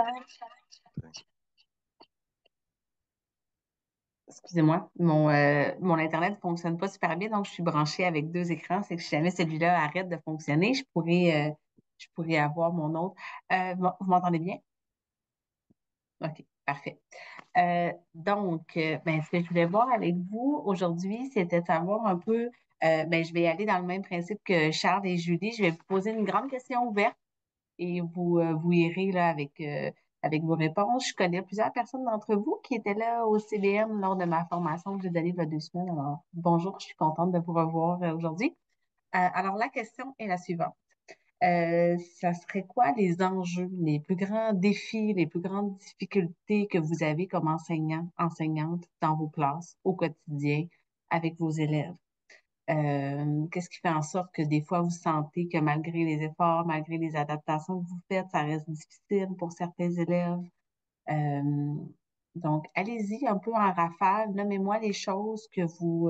Excusez-moi, mon, mon Internet ne fonctionne pas super bien, donc je suis branchée avec deux écrans. C'est que si jamais celui-là arrête de fonctionner, je pourrais, je pourrais avoir mon autre. vous m'entendez bien? OK, parfait. Euh, donc, euh, ben, ce que je voulais voir avec vous aujourd'hui, c'était de savoir un peu, euh, ben, je vais aller dans le même principe que Charles et Julie. Je vais vous poser une grande question ouverte et vous, euh, vous irez là, avec, avec vos réponses. Je connais plusieurs personnes d'entre vous qui étaient là au CDM lors de ma formation que j'ai donnée il y a deux semaines. Alors, bonjour, je suis contente de vous revoir aujourd'hui. alors, la question est la suivante. Euh, ça serait quoi les enjeux, les plus grands défis, les plus grandes difficultés que vous avez comme enseignant, enseignante dans vos classes au quotidien avec vos élèves? Euh, qu'est-ce qui fait en sorte que des fois vous sentez que malgré les efforts, malgré les adaptations que vous faites, ça reste difficile pour certains élèves? Euh, donc, allez-y un peu en rafale, nommez-moi les choses que vous,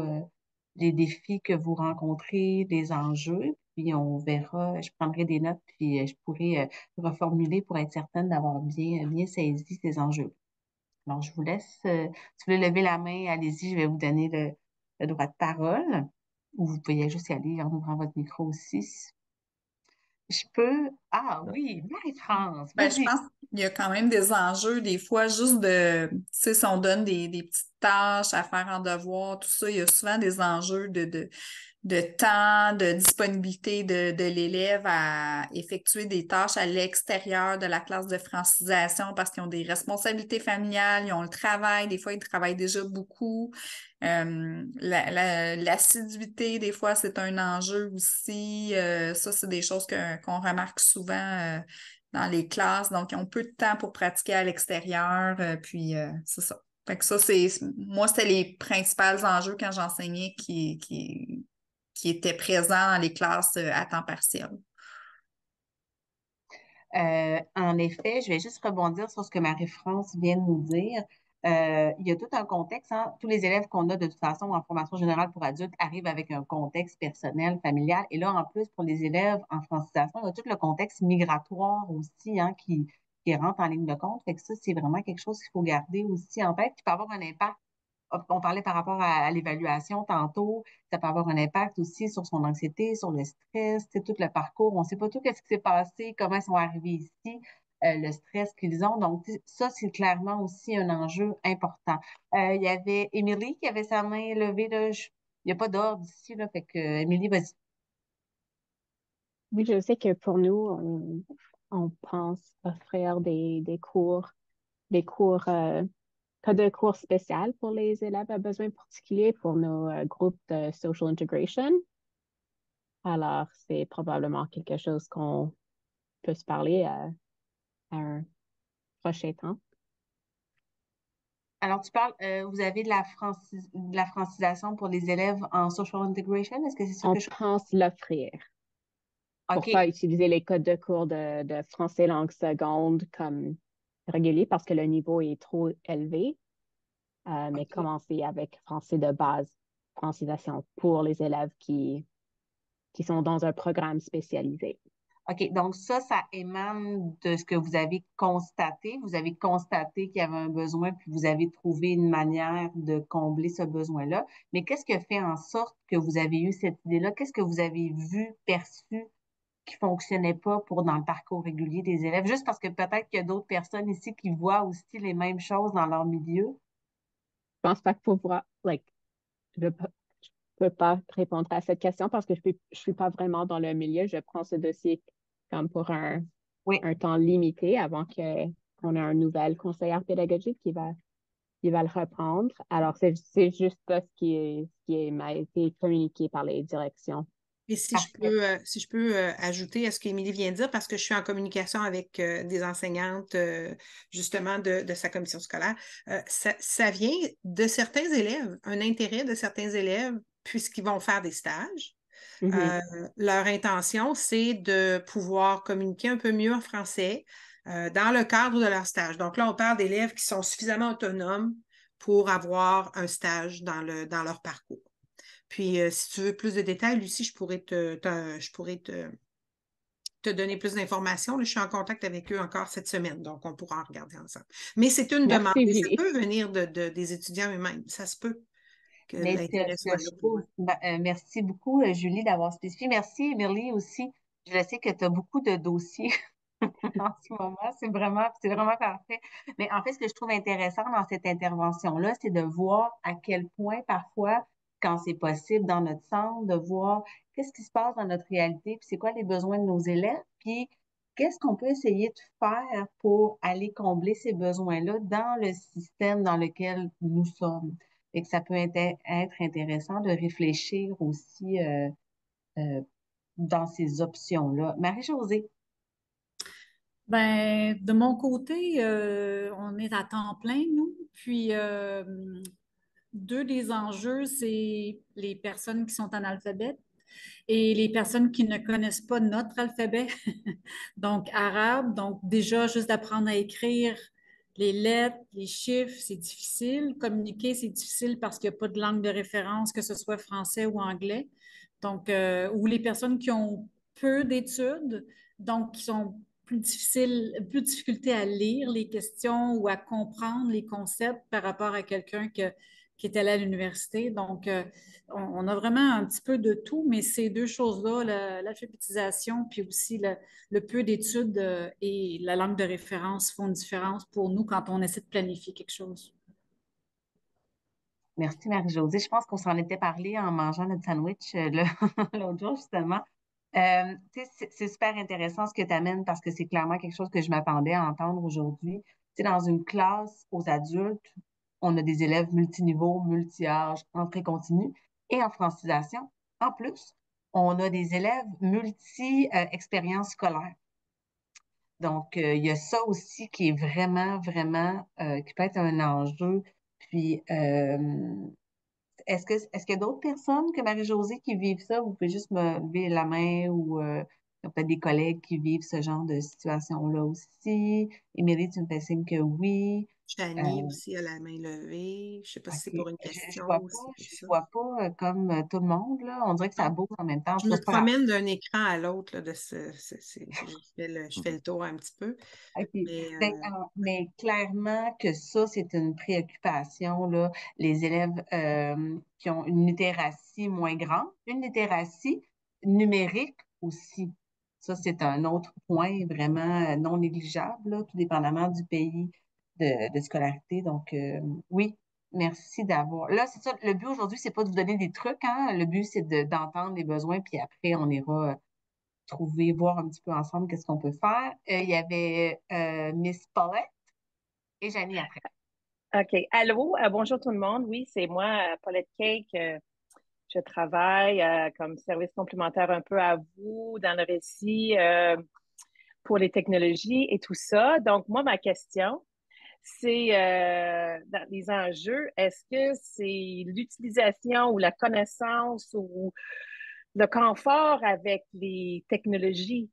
les défis que vous rencontrez, les enjeux, puis euh, on verra, je prendrai des notes, puis euh, je pourrai euh, reformuler pour être certaine d'avoir bien, bien saisi ces enjeux. Alors, je vous laisse. si vous voulez lever la main, allez-y, je vais vous donner le, droit de parole. Ou vous pouvez juste aller en ouvrant votre micro aussi, je peux. Ah oui, Marie-France. Ben, je pense qu'il y a quand même des enjeux, des fois, juste de. Tu sais, si on donne des, des petites tâches à faire en devoir, tout ça, il y a souvent des enjeux de, de, de temps, de disponibilité de, de l'élève à effectuer des tâches à l'extérieur de la classe de francisation parce qu'ils ont des responsabilités familiales, ils ont le travail, des fois ils travaillent déjà beaucoup. Euh, l'assiduité, des fois, c'est un enjeu aussi. Euh, ça, c'est des choses qu'on remarque souvent euh, dans les classes. Donc, ils ont peu de temps pour pratiquer à l'extérieur. puis, c'est ça. Fait ça, c'est. Moi, c'était les principaux enjeux quand j'enseignais qui, qui, qui étaient présents dans les classes euh, à temps partiel. Euh, en effet, je vais juste rebondir sur ce que Marie-France vient de nous dire. Euh, il y a tout un contexte. Hein. Tous les élèves qu'on a de toute façon en formation générale pour adultes arrivent avec un contexte personnel, familial. Et là, en plus, pour les élèves en francisation, il y a tout le contexte migratoire aussi hein, qui, rentre en ligne de compte. ça, c'est vraiment quelque chose qu'il faut garder aussi en tête, qui peut avoir un impact on parlait par rapport à, l'évaluation tantôt, ça peut avoir un impact aussi sur son anxiété, sur le stress, tout le parcours. On ne sait pas tout ce qui s'est passé, comment ils sont arrivés ici, euh, le stress qu'ils ont. Donc, ça, c'est clairement aussi un enjeu important. Euh, il y avait Émilie qui avait sa main levée. Là, il n'y a pas d'ordre ici, là, fait que, Émilie, vas-y. Oui, je sais que pour nous, on, pense offrir des, cours, des cours euh, Code de cours spécial pour les élèves à besoin particulier pour nos euh, groupes de social integration. Alors, c'est probablement quelque chose qu'on peut se parler euh, à, un prochain temps. Alors, tu parles, euh, vous avez de la, francisation pour les élèves en social integration. Est-ce que c'est ça On que je... pense l'offrir. Pour pas utiliser les codes de cours de français langue seconde comme régulier parce que le niveau est trop élevé, euh, mais commencer avec français de base, francisation pour les élèves qui, qui sont dans un programme spécialisé. OK, donc ça, ça émane de ce que vous avez constaté. Vous avez constaté qu'il y avait un besoin, puis vous avez trouvé une manière de combler ce besoin-là. Mais qu'est-ce qui a fait en sorte que vous avez eu cette idée-là? Qu'est-ce que vous avez vu, perçu qui ne fonctionnait pas pour dans le parcours régulier des élèves, juste parce que peut-être qu'il y a d'autres personnes ici qui voient aussi les mêmes choses dans leur milieu? Je ne pense pas que faut voir, like, je peux pas répondre à cette question parce que je ne suis pas vraiment dans le milieu. Je prends ce dossier comme pour un, un temps limité avant qu'on ait un nouvel conseillère pédagogique qui va, qui va le reprendre. Alors, c'est juste ça ce qui, qui m'a été communiqué par les directions. Et si je peux, euh, si je peux euh, ajouter à ce qu'Émilie vient de dire, parce que je suis en communication avec euh, des enseignantes justement de, sa commission scolaire, ça, vient de certains élèves, un intérêt de certains élèves, puisqu'ils vont faire des stages. Mm-hmm. leur intention, c'est de pouvoir communiquer un peu mieux en français dans le cadre de leur stage. Donc là, on parle d'élèves qui sont suffisamment autonomes pour avoir un stage dans, le, dans leur parcours. Puis euh, si tu veux plus de détails, Lucie, je pourrais te, je pourrais te, te donner plus d'informations. Je suis en contact avec eux encore cette semaine, donc on pourra regarder ensemble. Mais c'est une demande. Ça peut venir de, des étudiants eux-mêmes. Ça se peut. Ben, euh, merci beaucoup, euh, Julie, d'avoir spécifié. Merci, Émilie, aussi. Je sais que tu as beaucoup de dossiers en ce moment. C'est vraiment, c'est vraiment parfait. Mais en fait, ce que je trouve intéressant dans cette intervention-là, c'est de voir à quel point parfois quand c'est possible, dans notre centre, de voir qu'est-ce qui se passe dans notre réalité, puis c'est quoi les besoins de nos élèves, puis qu'est-ce qu'on peut essayer de faire pour aller combler ces besoins-là dans le système dans lequel nous sommes. Et que ça peut être intéressant de réfléchir aussi euh, euh, dans ces options-là. Marie-Josée. Ben, de mon côté, euh, on est à temps plein, nous. Puis, deux des enjeux, c'est les personnes qui sont en alphabet et les personnes qui ne connaissent pas notre alphabet, donc arabe. Donc, déjà, juste d'apprendre à écrire les lettres, les chiffres, c'est difficile. Communiquer, c'est difficile parce qu'il n'y a pas de langue de référence, que ce soit français ou anglais. Donc, euh, ou les personnes qui ont peu d'études, donc qui sont plus difficiles, plus de difficulté à lire les questions ou à comprendre les concepts par rapport à quelqu'un que qui est allée à l'université. Donc, euh, on, a vraiment un petit peu de tout, mais ces deux choses-là, l'alphabétisation, puis aussi le, peu d'études euh, et la langue de référence font une différence pour nous quand on essaie de planifier quelque chose. Merci, Marie-Josée. Je pense qu'on s'en était parlé en mangeant notre sandwich euh, l'autre jour, justement. c'est super intéressant ce que tu amènes parce que c'est clairement quelque chose que je m'attendais à entendre aujourd'hui. Dans une classe aux adultes, on a des élèves multiniveaux, multi-âges, entrée continue et en francisation. En plus, on a des élèves multi expérience scolaires. Donc, euh, il y a ça aussi qui est vraiment, vraiment, euh, qui peut être un enjeu. Puis, euh, est-ce que qu'il y a d'autres personnes que Marie-Josée qui vivent ça? Vous pouvez juste me lever la main ou peut-être des collègues qui vivent ce genre de situation-là aussi. Émilie, tu me fais que oui. Euh, Chani aussi a la main levée. Je ne sais pas si c'est pour une question. Je ne vois, pas euh, comme euh, tout le monde. On dirait que ça ah. bouge en même temps. Je, me promène d'un écran à l'autre. de je, fais le, tour un petit peu. Ben, mais, clairement que ça, c'est une préoccupation. Là. Les élèves qui ont une littératie moins grande, une littératie numérique aussi. Ça, c'est un autre point vraiment non négligeable, tout dépendamment du pays de, scolarité. Donc, euh, oui, merci d'avoir. Là, c'est ça. Le but aujourd'hui, c'est pas de vous donner des trucs. Hein? Le but, c'est d'entendre les besoins, puis après, on ira euh, trouver, voir un petit peu ensemble qu'est-ce qu'on peut faire. Euh, il y avait Miss Paulette et Janie après. OK. Allô, bonjour tout le monde. Oui, c'est moi, Paulette Cake. je travaille comme service complémentaire un peu à vous dans le récit pour les technologies et tout ça. Donc, moi, ma question, c'est euh, dans les enjeux, est-ce que c'est l'utilisation ou la connaissance ou le confort avec les technologies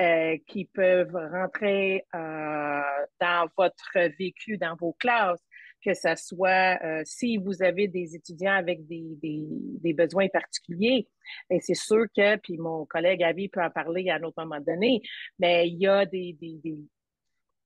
euh, qui peuvent rentrer euh, dans votre vécu, dans vos classes, que ce soit si vous avez des étudiants avec des, besoins particuliers, et ben, c'est sûr que, puis mon collègue Abby peut en parler à un autre moment donné, mais il y a des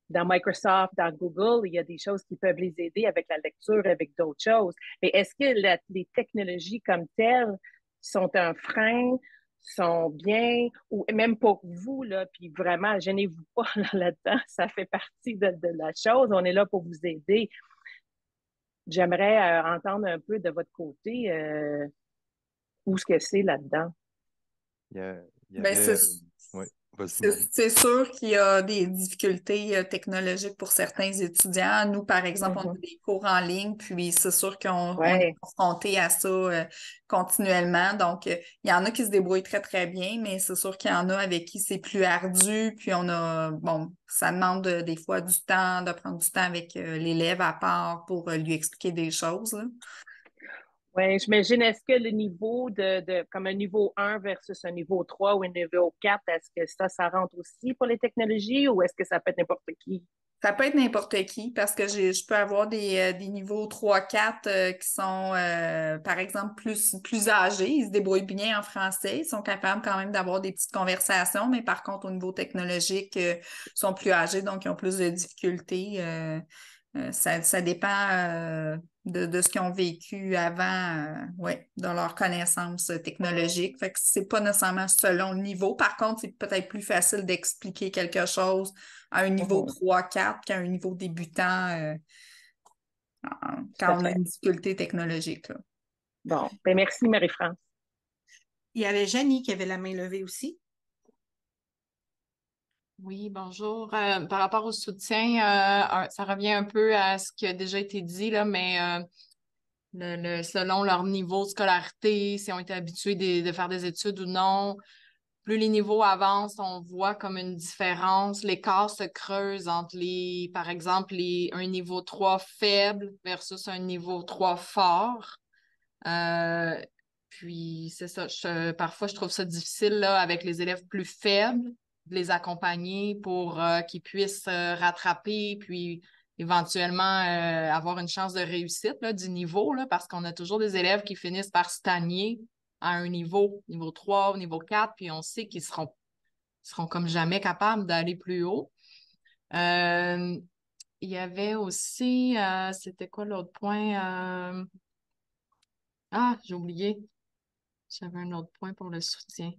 dans Microsoft, dans Google, il y a des choses qui peuvent les aider avec la lecture, avec d'autres choses. Mais est-ce que les technologies comme telles sont un frein, sont bien, ou même pour vous, là, puis vraiment, gênez-vous pas là-dedans, ça fait partie de, la chose, on est là pour vous aider. J'aimerais euh, entendre un peu de votre côté euh, où ce que c'est là-dedans. Yeah, c'est sûr qu'il y a des difficultés euh, technologiques pour certains étudiants. Nous, par exemple, on mhm. a des cours en ligne, puis c'est sûr qu'on est confronté à ça euh, continuellement. Donc, euh, il y en a qui se débrouillent très, très bien, mais c'est sûr qu'il y en a avec qui c'est plus ardu, puis on a, bon, ça demande des fois du temps, de prendre du temps avec l'élève à part pour lui expliquer des choses j'imagine, est-ce que le niveau de, comme un niveau 1 versus un niveau 3 ou un niveau 4, est-ce que ça, ça rentre aussi pour les technologies ou est-ce que ça peut être n'importe qui? Ça peut être n'importe qui parce que je peux avoir des, euh, niveaux 3-4 euh, qui sont, euh, par exemple, plus, plus âgés. Ils se débrouillent bien en français. Ils sont capables quand même d'avoir des petites conversations, mais par contre, au niveau technologique, ils sont plus âgés, donc ils ont plus de difficultés. Ça, ça, dépend de, ce qu'ils ont vécu avant, euh, ouais, dans leur connaissance technologique. Fait que c'est pas nécessairement selon le niveau. Par contre, c'est peut-être plus facile d'expliquer quelque chose à un niveau 3-4 mhm. qu'à un niveau débutant euh, quand on a une difficulté technologique. Bon, ben merci Marie-France. Il y avait Jeannie qui avait la main levée aussi. Oui, bonjour. Euh, par rapport au soutien, euh, ça revient un peu à ce qui a déjà été dit, là, mais euh, selon leur niveau de scolarité, si on était habitué de, faire des études ou non, plus les niveaux avancent, on voit comme une différence. L'écart se creuse entre les, par exemple, un niveau 3 faible versus un niveau 3 fort. puis c'est ça, parfois je trouve ça difficile là, avec les élèves plus faibles de les accompagner pour euh, qu'ils puissent euh, rattraper, puis éventuellement euh, avoir une chance de réussite du niveau, là, parce qu'on a toujours des élèves qui finissent par stagner à un niveau, niveau 3, ou niveau 4, puis on sait qu'ils seront, seront comme jamais capables d'aller plus haut. il y avait aussi, c'était quoi l'autre point? Ah, j'ai oublié. J'avais un autre point pour le soutien.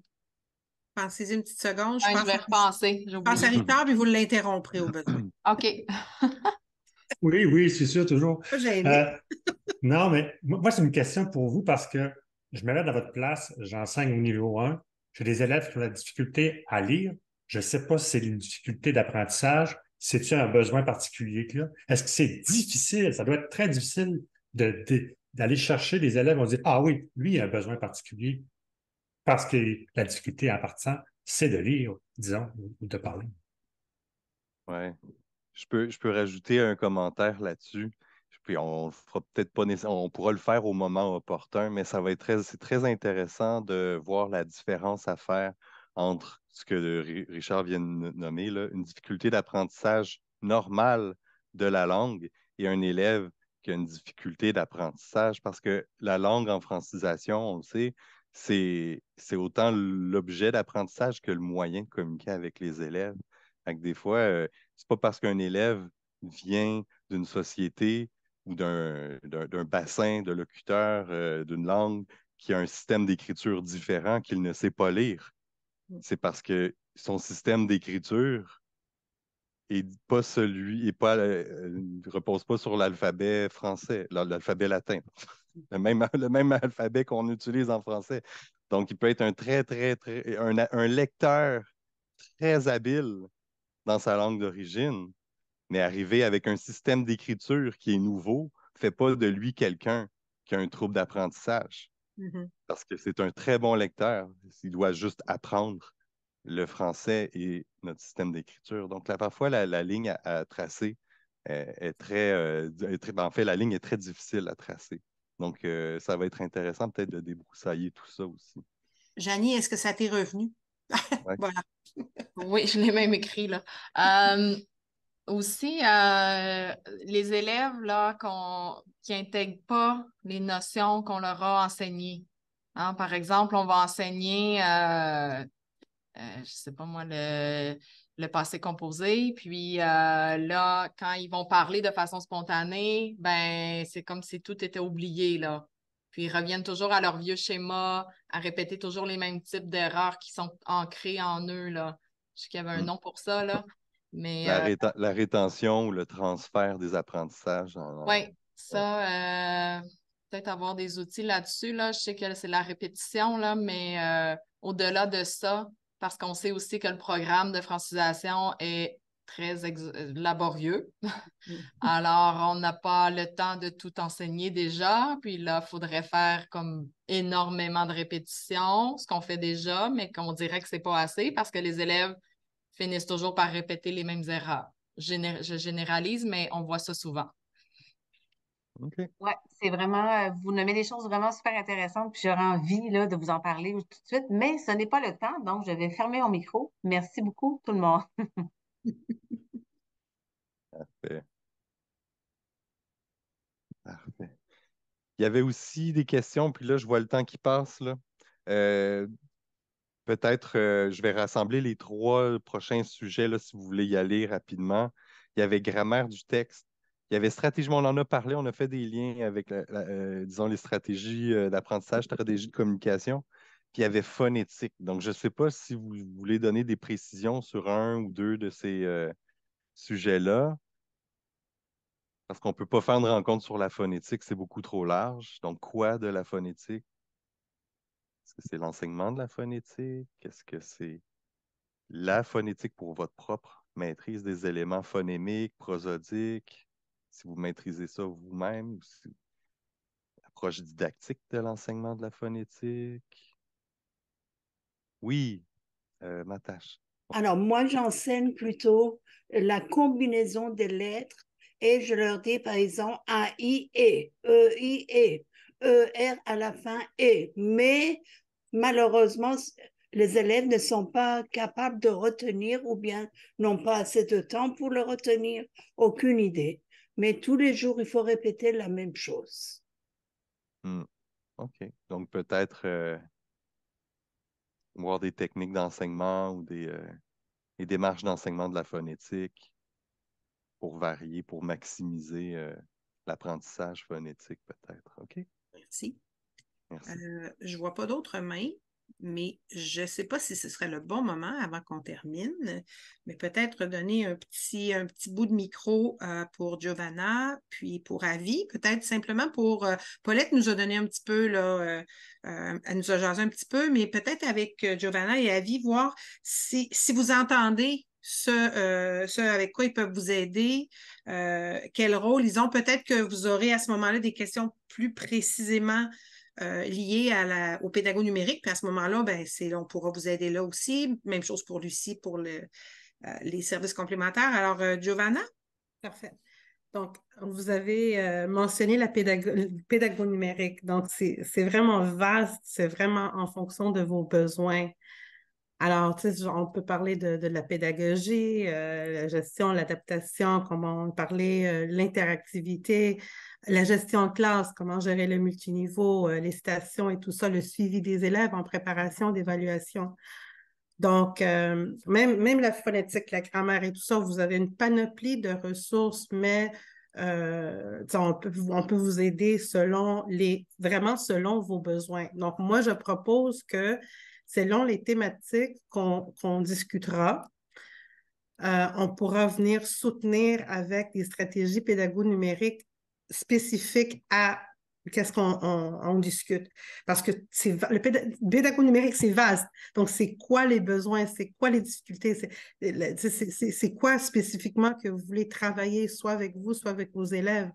Pensez-y une petite seconde. Je, ah, pense je vais repenser. Pense à Richard, puis vous l'interromprez au besoin. OK. oui, oui, c'est sûr, toujours. Euh, non, mais moi, c'est une question pour vous parce que je me mets dans votre place, j'enseigne au niveau 1. J'ai des élèves qui ont la difficulté à lire. Je ne sais pas si c'est une difficulté d'apprentissage. C'est-tu un besoin particulier Est-ce que c'est difficile? Ça doit être très difficile d'aller de, chercher des élèves. On dit Ah oui, lui, il a un besoin particulier. Parce que la difficulté en partant, c'est de lire, disons, ou de parler. Oui. Je peux, je peux rajouter un commentaire là-dessus. Puis on fera peut-être pas on pourra le faire au moment opportun, mais ça va être très, c'est très intéressant de voir la différence à faire entre ce que Richard vient de nommer, une difficulté d'apprentissage normale de la langue et un élève qui a une difficulté d'apprentissage parce que la langue en francisation, on le sait, c'est autant l'objet d'apprentissage que le moyen de communiquer avec les élèves. des fois, ce euh, c'est pas parce qu'un élève vient d'une société ou d'un bassin de locuteurs euh, d'une langue qui a un système d'écriture différent qu'il ne sait pas lire. Mm. C'est parce que son système d'écriture est pas celui et pas euh, repose pas sur l'alphabet français, l'alphabet latin le même, le même alphabet qu'on utilise en français. Donc, il peut être un très, très, très, un, lecteur très habile dans sa langue d'origine, mais arriver avec un système d'écriture qui est nouveau ne fait pas de lui quelqu'un qui a un trouble d'apprentissage. Mm-hmm. Parce que c'est un très bon lecteur. Il doit juste apprendre le français et notre système d'écriture. Donc, là, parfois, la, ligne à, tracer euh, euh, est très. En fait, la ligne est très difficile à tracer. Donc, euh, ça va être intéressant peut-être de débroussailler tout ça aussi. Janie, est-ce que ça t'est revenu? oui, je l'ai même écrit là. Euh, aussi, euh, les élèves là, qu'on qui n'intègrent pas les notions qu'on leur a enseignées. Hein, par exemple, on va enseigner, je ne sais pas moi, le, le passé composé. Puis euh, là, quand ils vont parler de façon spontanée, ben c'est comme si tout était oublié là. Puis ils reviennent toujours à leur vieux schéma, à répéter toujours les mêmes types d'erreurs qui sont ancrées en eux là. Je sais qu'il y avait un mm. nom pour ça là. Mais, euh, la, rétention ou le transfert des apprentissages. Oui, ça, euh, peut-être avoir des outils là-dessus. Là. Je sais que c'est la répétition, là, mais au-delà de ça, parce qu'on sait aussi que le programme de francisation est très euh, laborieux. Mm. Alors, on n'a pas le temps de tout enseigner déjà. Puis là, il faudrait faire comme énormément de répétitions, ce qu'on fait déjà, mais qu'on dirait que c'est pas assez parce que les élèves finissent toujours par répéter les mêmes erreurs. je généralise, mais on voit ça souvent. Oui, c'est vraiment, euh, vous nommez des choses vraiment super intéressantes, puis j'aurais envie de vous en parler tout de suite, mais ce n'est pas le temps, donc je vais fermer mon micro. Merci beaucoup, tout le monde. Parfait. Parfait. Il y avait aussi des questions, puis là, je vois le temps qui passe. Là. Euh, peut-être, euh, je vais rassembler les trois prochains sujets, là, si vous voulez y aller rapidement. Il y avait grammaire du texte, il y avait stratégie, on en a parlé, on a fait des liens avec, euh, disons, les stratégies euh, d'apprentissage, stratégies de communication, puis il y avait phonétique. Donc, je ne sais pas si vous voulez donner des précisions sur un ou deux de ces euh, sujets-là, parce qu'on ne peut pas faire de rencontre sur la phonétique, c'est beaucoup trop large. Donc, quoi de la phonétique? Est-ce que c'est l'enseignement de la phonétique? quest ce que c'est la phonétique pour votre propre maîtrise des éléments phonémiques, prosodiques? si vous maîtrisez ça vous-même, l'approche approche didactique de l'enseignement de la phonétique. Oui, euh, ma tâche. Alors, moi, j'enseigne plutôt la combinaison des lettres et je leur dis, par exemple, A, I, E, E, I, E, E, R à la fin, E. Mais malheureusement, les élèves ne sont pas capables de retenir ou bien n'ont pas assez de temps pour le retenir, aucune idée mais tous les jours, il faut répéter la même chose. Hmm. OK. Donc, peut-être euh, voir des techniques d'enseignement ou euh, des, démarches d'enseignement de la phonétique pour varier, pour maximiser euh, l'apprentissage phonétique, peut-être. OK. Merci. Merci. je ne vois pas d'autres mains mais je ne sais pas si ce serait le bon moment avant qu'on termine, mais peut-être donner un petit, bout de micro euh, pour Giovanna, puis pour Avi, peut-être simplement pour... Euh, Paulette nous a donné un petit peu, là, euh, elle nous a jasé un petit peu, mais peut-être avec Giovanna et Avi, voir si, vous entendez ce, avec quoi ils peuvent vous aider, quel rôle ils ont. Peut-être que vous aurez à ce moment-là des questions plus précisément euh, lié liées à au pédago numérique. Puis à ce moment-là, ben, c'est, on pourra vous aider là aussi. Même chose pour Lucie pour euh, les services complémentaires. Alors, euh, Giovanna? Parfait. Donc, vous avez mentionné la le pédago numérique. Donc, c'est vraiment vaste, c'est vraiment en fonction de vos besoins. Alors, on peut parler de, la pédagogie, la gestion, l'adaptation, comment parler, l'interactivité, la gestion de classe, comment gérer le multiniveau, euh, les stations et tout ça, le suivi des élèves en préparation d'évaluation. Donc, euh, même, même la phonétique, la grammaire et tout ça, vous avez une panoplie de ressources, mais euh, on, peut, vous aider selon les, vraiment selon vos besoins. Donc, moi, je propose que selon les thématiques qu'on discutera, on pourra venir soutenir avec des stratégies pédago-numériques spécifique à qu'est-ce qu'on discute. Parce que le pédago numérique, c'est vaste. Donc, c'est quoi les besoins, c'est quoi les difficultés, c'est quoi spécifiquement que vous voulez travailler, soit avec vous, soit avec vos élèves.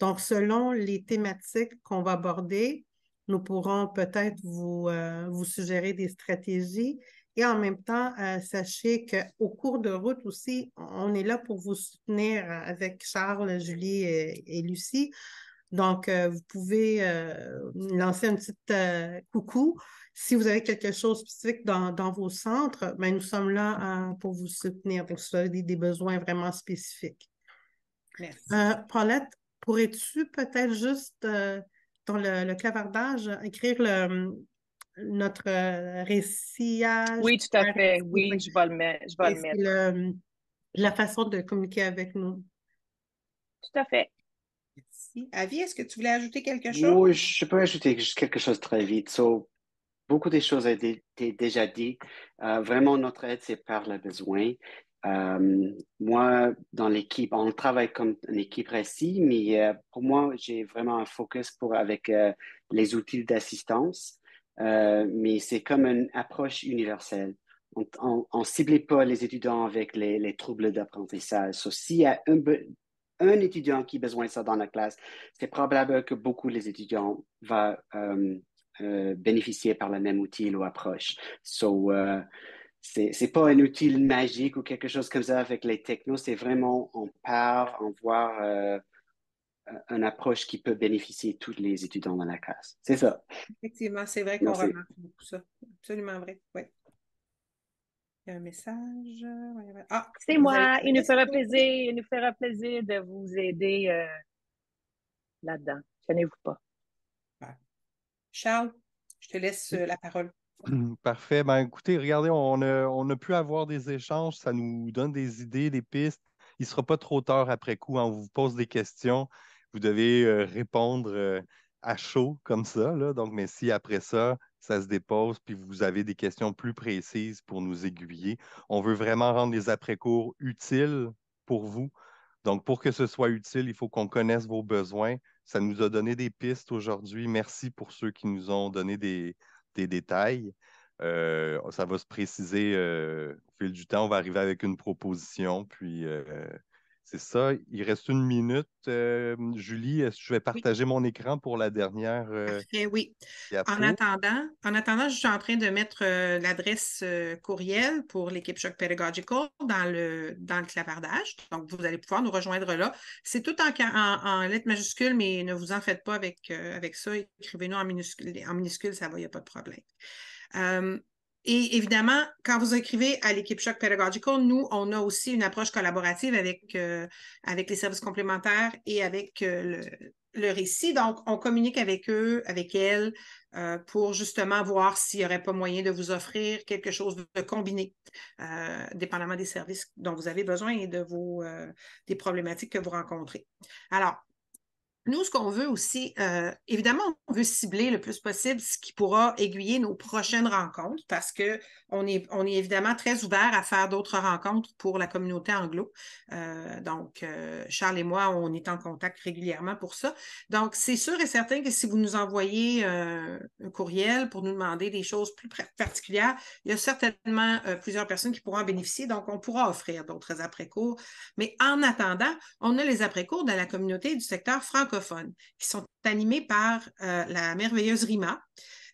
Donc, selon les thématiques qu'on va aborder, nous pourrons peut-être vous, euh, vous suggérer des stratégies et en même temps, euh, sachez qu'au cours de route aussi, on est là pour vous soutenir euh, avec Charles, Julie et, Lucie. Donc, euh, vous pouvez lancer un petit coucou. Si vous avez quelque chose de spécifique dans, vos centres, mais ben, nous sommes là pour vous soutenir, Donc, si vous avez des, besoins vraiment spécifiques. Paulette, pourrais-tu peut-être juste, dans le, clavardage, écrire le, notre euh, récit. Oui, tout à fait. Oui, je vais le mettre. la façon de communiquer avec nous. Tout à fait. Merci. Avi, est-ce que tu voulais ajouter quelque chose? Oui, je peux ajouter juste quelque chose très vite. beaucoup des choses ont été déjà dites. Euh, vraiment, notre aide, c'est par le besoin. Euh, moi, dans l'équipe, on travaille comme une équipe récit, mais pour moi, j'ai vraiment un focus pour avec les outils d'assistance. Euh, mais c'est comme une approche universelle. On ne cible pas les étudiants avec les, troubles d'apprentissage. So, S'il y a un, étudiant qui a besoin de ça dans la classe, c'est probable que beaucoup les étudiants vont euh, euh, bénéficier par le même outil ou approche. So, c'est pas un outil magique ou quelque chose comme ça avec les technos, c'est vraiment, on part, on voit une approche qui peut bénéficier tous les étudiants dans la classe. C'est ça. Effectivement, c'est vrai qu'on remarque beaucoup ça. Absolument vrai. Oui. Il y a un message. Ah, c'est moi. Il nous fera plaisir. Il nous fera plaisir de vous aider euh, là-dedans. Tenez-vous pas. Charles, je te laisse euh, la parole. Parfait. Ben, écoutez, regardez, on a, pu avoir des échanges. Ça nous donne des idées, des pistes il ne sera pas trop tard après coup. Hein, on vous pose des questions vous devez euh, répondre euh, à chaud comme ça. Donc, mais si après ça, ça se dépose, puis vous avez des questions plus précises pour nous aiguiller, on veut vraiment rendre les après-cours utiles pour vous. Donc, pour que ce soit utile, il faut qu'on connaisse vos besoins. Ça nous a donné des pistes aujourd'hui. Merci pour ceux qui nous ont donné des, détails. Euh, ça va se préciser au fil du temps. On va arriver avec une proposition, puis c'est ça. Il reste une minute. Euh, Julie, je vais partager mon écran pour la dernière? Euh, oui. En attendant, en attendant, je suis en train de mettre euh, l'adresse courriel pour l'équipe Choc Pedagogical dans le, le clavardage. Donc, vous allez pouvoir nous rejoindre là. C'est tout en, lettres majuscules, mais ne vous en faites pas avec, avec ça. Écrivez-nous en minuscules, en minuscule, ça va, il n'y a pas de problème. Et évidemment, quand vous écrivez à l'équipe Choc Pedagogical, nous, on a aussi une approche collaborative avec, euh, avec les services complémentaires et avec euh, le, récit. Donc, on communique avec eux, avec elles, euh, pour justement voir s'il n'y aurait pas moyen de vous offrir quelque chose de combiné, dépendamment des services dont vous avez besoin et de vos, des problématiques que vous rencontrez. Alors, nous, ce qu'on veut aussi, euh, évidemment, on veut cibler le plus possible ce qui pourra aiguiller nos prochaines rencontres parce qu'on est, on est évidemment très ouvert à faire d'autres rencontres pour la communauté anglo. Euh, donc, euh, Charles et moi, on est en contact régulièrement pour ça. Donc, c'est sûr et certain que si vous nous envoyez un courriel pour nous demander des choses plus particulières, il y a certainement plusieurs personnes qui pourront en bénéficier. Donc, on pourra offrir d'autres après-cours. Mais en attendant, on a les après-cours dans la communauté du secteur francophone francophones qui sont animés par euh, la merveilleuse Rima.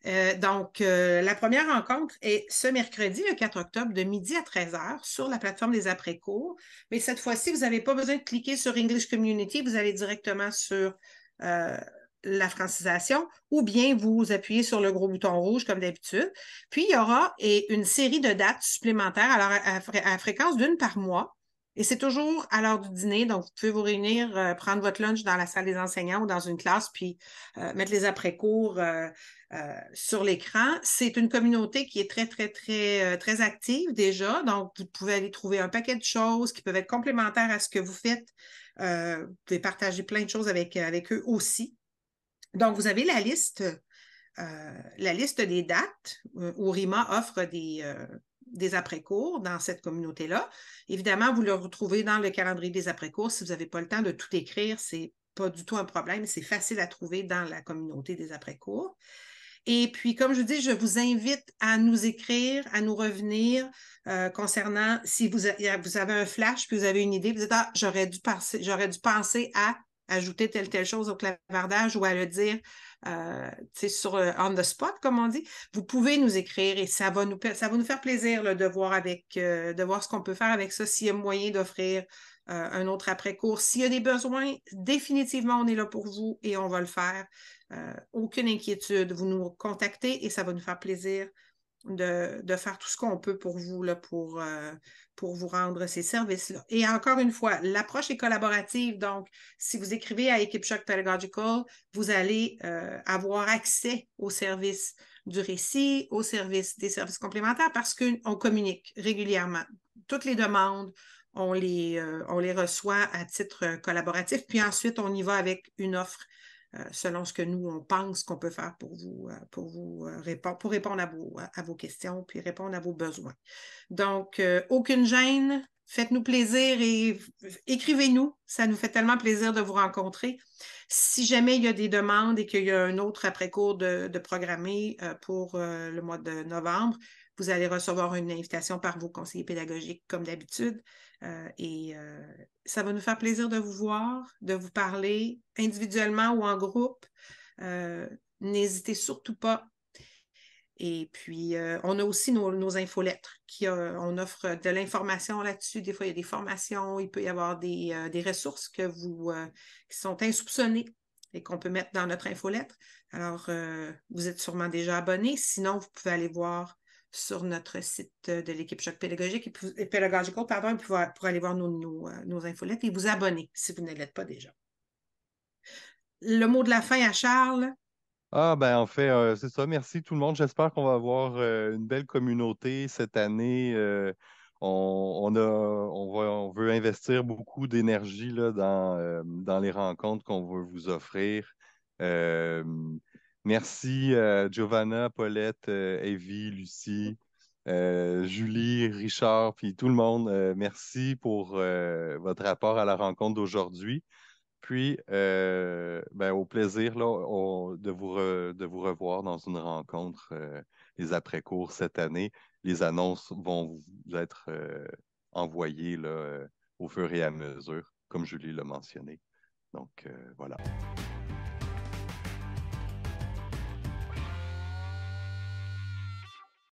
Euh, donc, euh, la première rencontre est ce mercredi, le 4 octobre, de midi à 13h sur la plateforme des après-cours. Mais cette fois-ci, vous n'avez pas besoin de cliquer sur English Community, vous allez directement sur la francisation ou bien vous appuyez sur le gros bouton rouge comme d'habitude. Puis, il y aura une série de dates supplémentaires alors à fréquence d'une par mois et c'est toujours à l'heure du dîner, donc vous pouvez vous réunir, euh, prendre votre lunch dans la salle des enseignants ou dans une classe, puis euh, mettre les après-cours euh, sur l'écran. C'est une communauté qui est très, très, très, très active déjà, donc vous pouvez aller trouver un paquet de choses qui peuvent être complémentaires à ce que vous faites. vous pouvez partager plein de choses avec, avec eux aussi. Donc, vous avez la liste. la liste des dates où RIMA offre des, des après-cours dans cette communauté-là. Évidemment, vous le retrouvez dans le calendrier des après-cours. Si vous n'avez pas le temps de tout écrire, c'est pas du tout un problème. C'est facile à trouver dans la communauté des après-cours. Et puis, comme je dis, je vous invite à nous écrire, à nous revenir euh, concernant si vous, avez un flash, puis vous avez une idée, vous dites Ah, j'aurais dû, penser, j'aurais dû penser à ajouter telle, telle chose au clavardage ou à le dire euh, sur euh, on the spot, comme on dit, vous pouvez nous écrire et ça va nous, faire plaisir de, voir avec, euh, de voir ce qu'on peut faire avec ça, s'il y a moyen d'offrir euh, un autre après-cours. S'il y a des besoins, définitivement, on est là pour vous et on va le faire. aucune inquiétude, vous nous contactez et ça va nous faire plaisir de, faire tout ce qu'on peut pour vous, là, pour, euh, pour vous rendre ces services-là. Et encore une fois, l'approche est collaborative. Donc, si vous écrivez à Équipe Choc Pedagogical, vous allez euh, avoir accès aux services du récit, aux services des services complémentaires parce qu'on communique régulièrement. Toutes les demandes, on les, euh, on les reçoit à titre collaboratif, puis ensuite on y va avec une offre euh, selon ce que nous, on pense qu'on peut faire pour répondre, à vos, questions, puis répondre à vos besoins. Donc, euh, aucune gêne, faites-nous plaisir et écrivez-nous. Ça nous fait tellement plaisir de vous rencontrer. Si jamais il y a des demandes et qu'il y a un autre après-cours de, de euh, pour le mois de novembre, vous allez recevoir une invitation par vos conseillers pédagogiques, comme d'habitude. Euh, et euh, ça va nous faire plaisir de vous voir, de vous parler individuellement ou en groupe. Euh, n'hésitez surtout pas. Et puis, on a aussi nos, infolettres. Qui, on offre de l'information là-dessus. Des fois, il y a des formations, il peut y avoir des, ressources que vous, qui sont insoupçonnées et qu'on peut mettre dans notre infolettre. Alors, vous êtes sûrement déjà abonné. Sinon, vous pouvez aller voir sur notre site euh, de l'équipe Choc Pédagogique et euh, Pédagogico, pardon, pour, aller voir nos, euh, nos, infolettes et vous abonner si vous ne l'êtes pas déjà. Le mot de la fin à Charles. Ah ben en fait, c'est ça. Merci tout le monde. J'espère qu'on va avoir une belle communauté cette année. on, a, on, on, veut investir beaucoup d'énergie dans, dans les rencontres qu'on veut vous offrir. Merci euh, Giovanna, Paulette, euh, Evie, Lucie, euh, Julie, Richard, puis tout le monde. merci pour votre rapport à la rencontre d'aujourd'hui. Puis, ben, au plaisir de, vous revoir dans une rencontre, les après-cours cette année. Les annonces vont vous être envoyées au fur et à mesure, comme Julie l'a mentionné. Donc, voilà.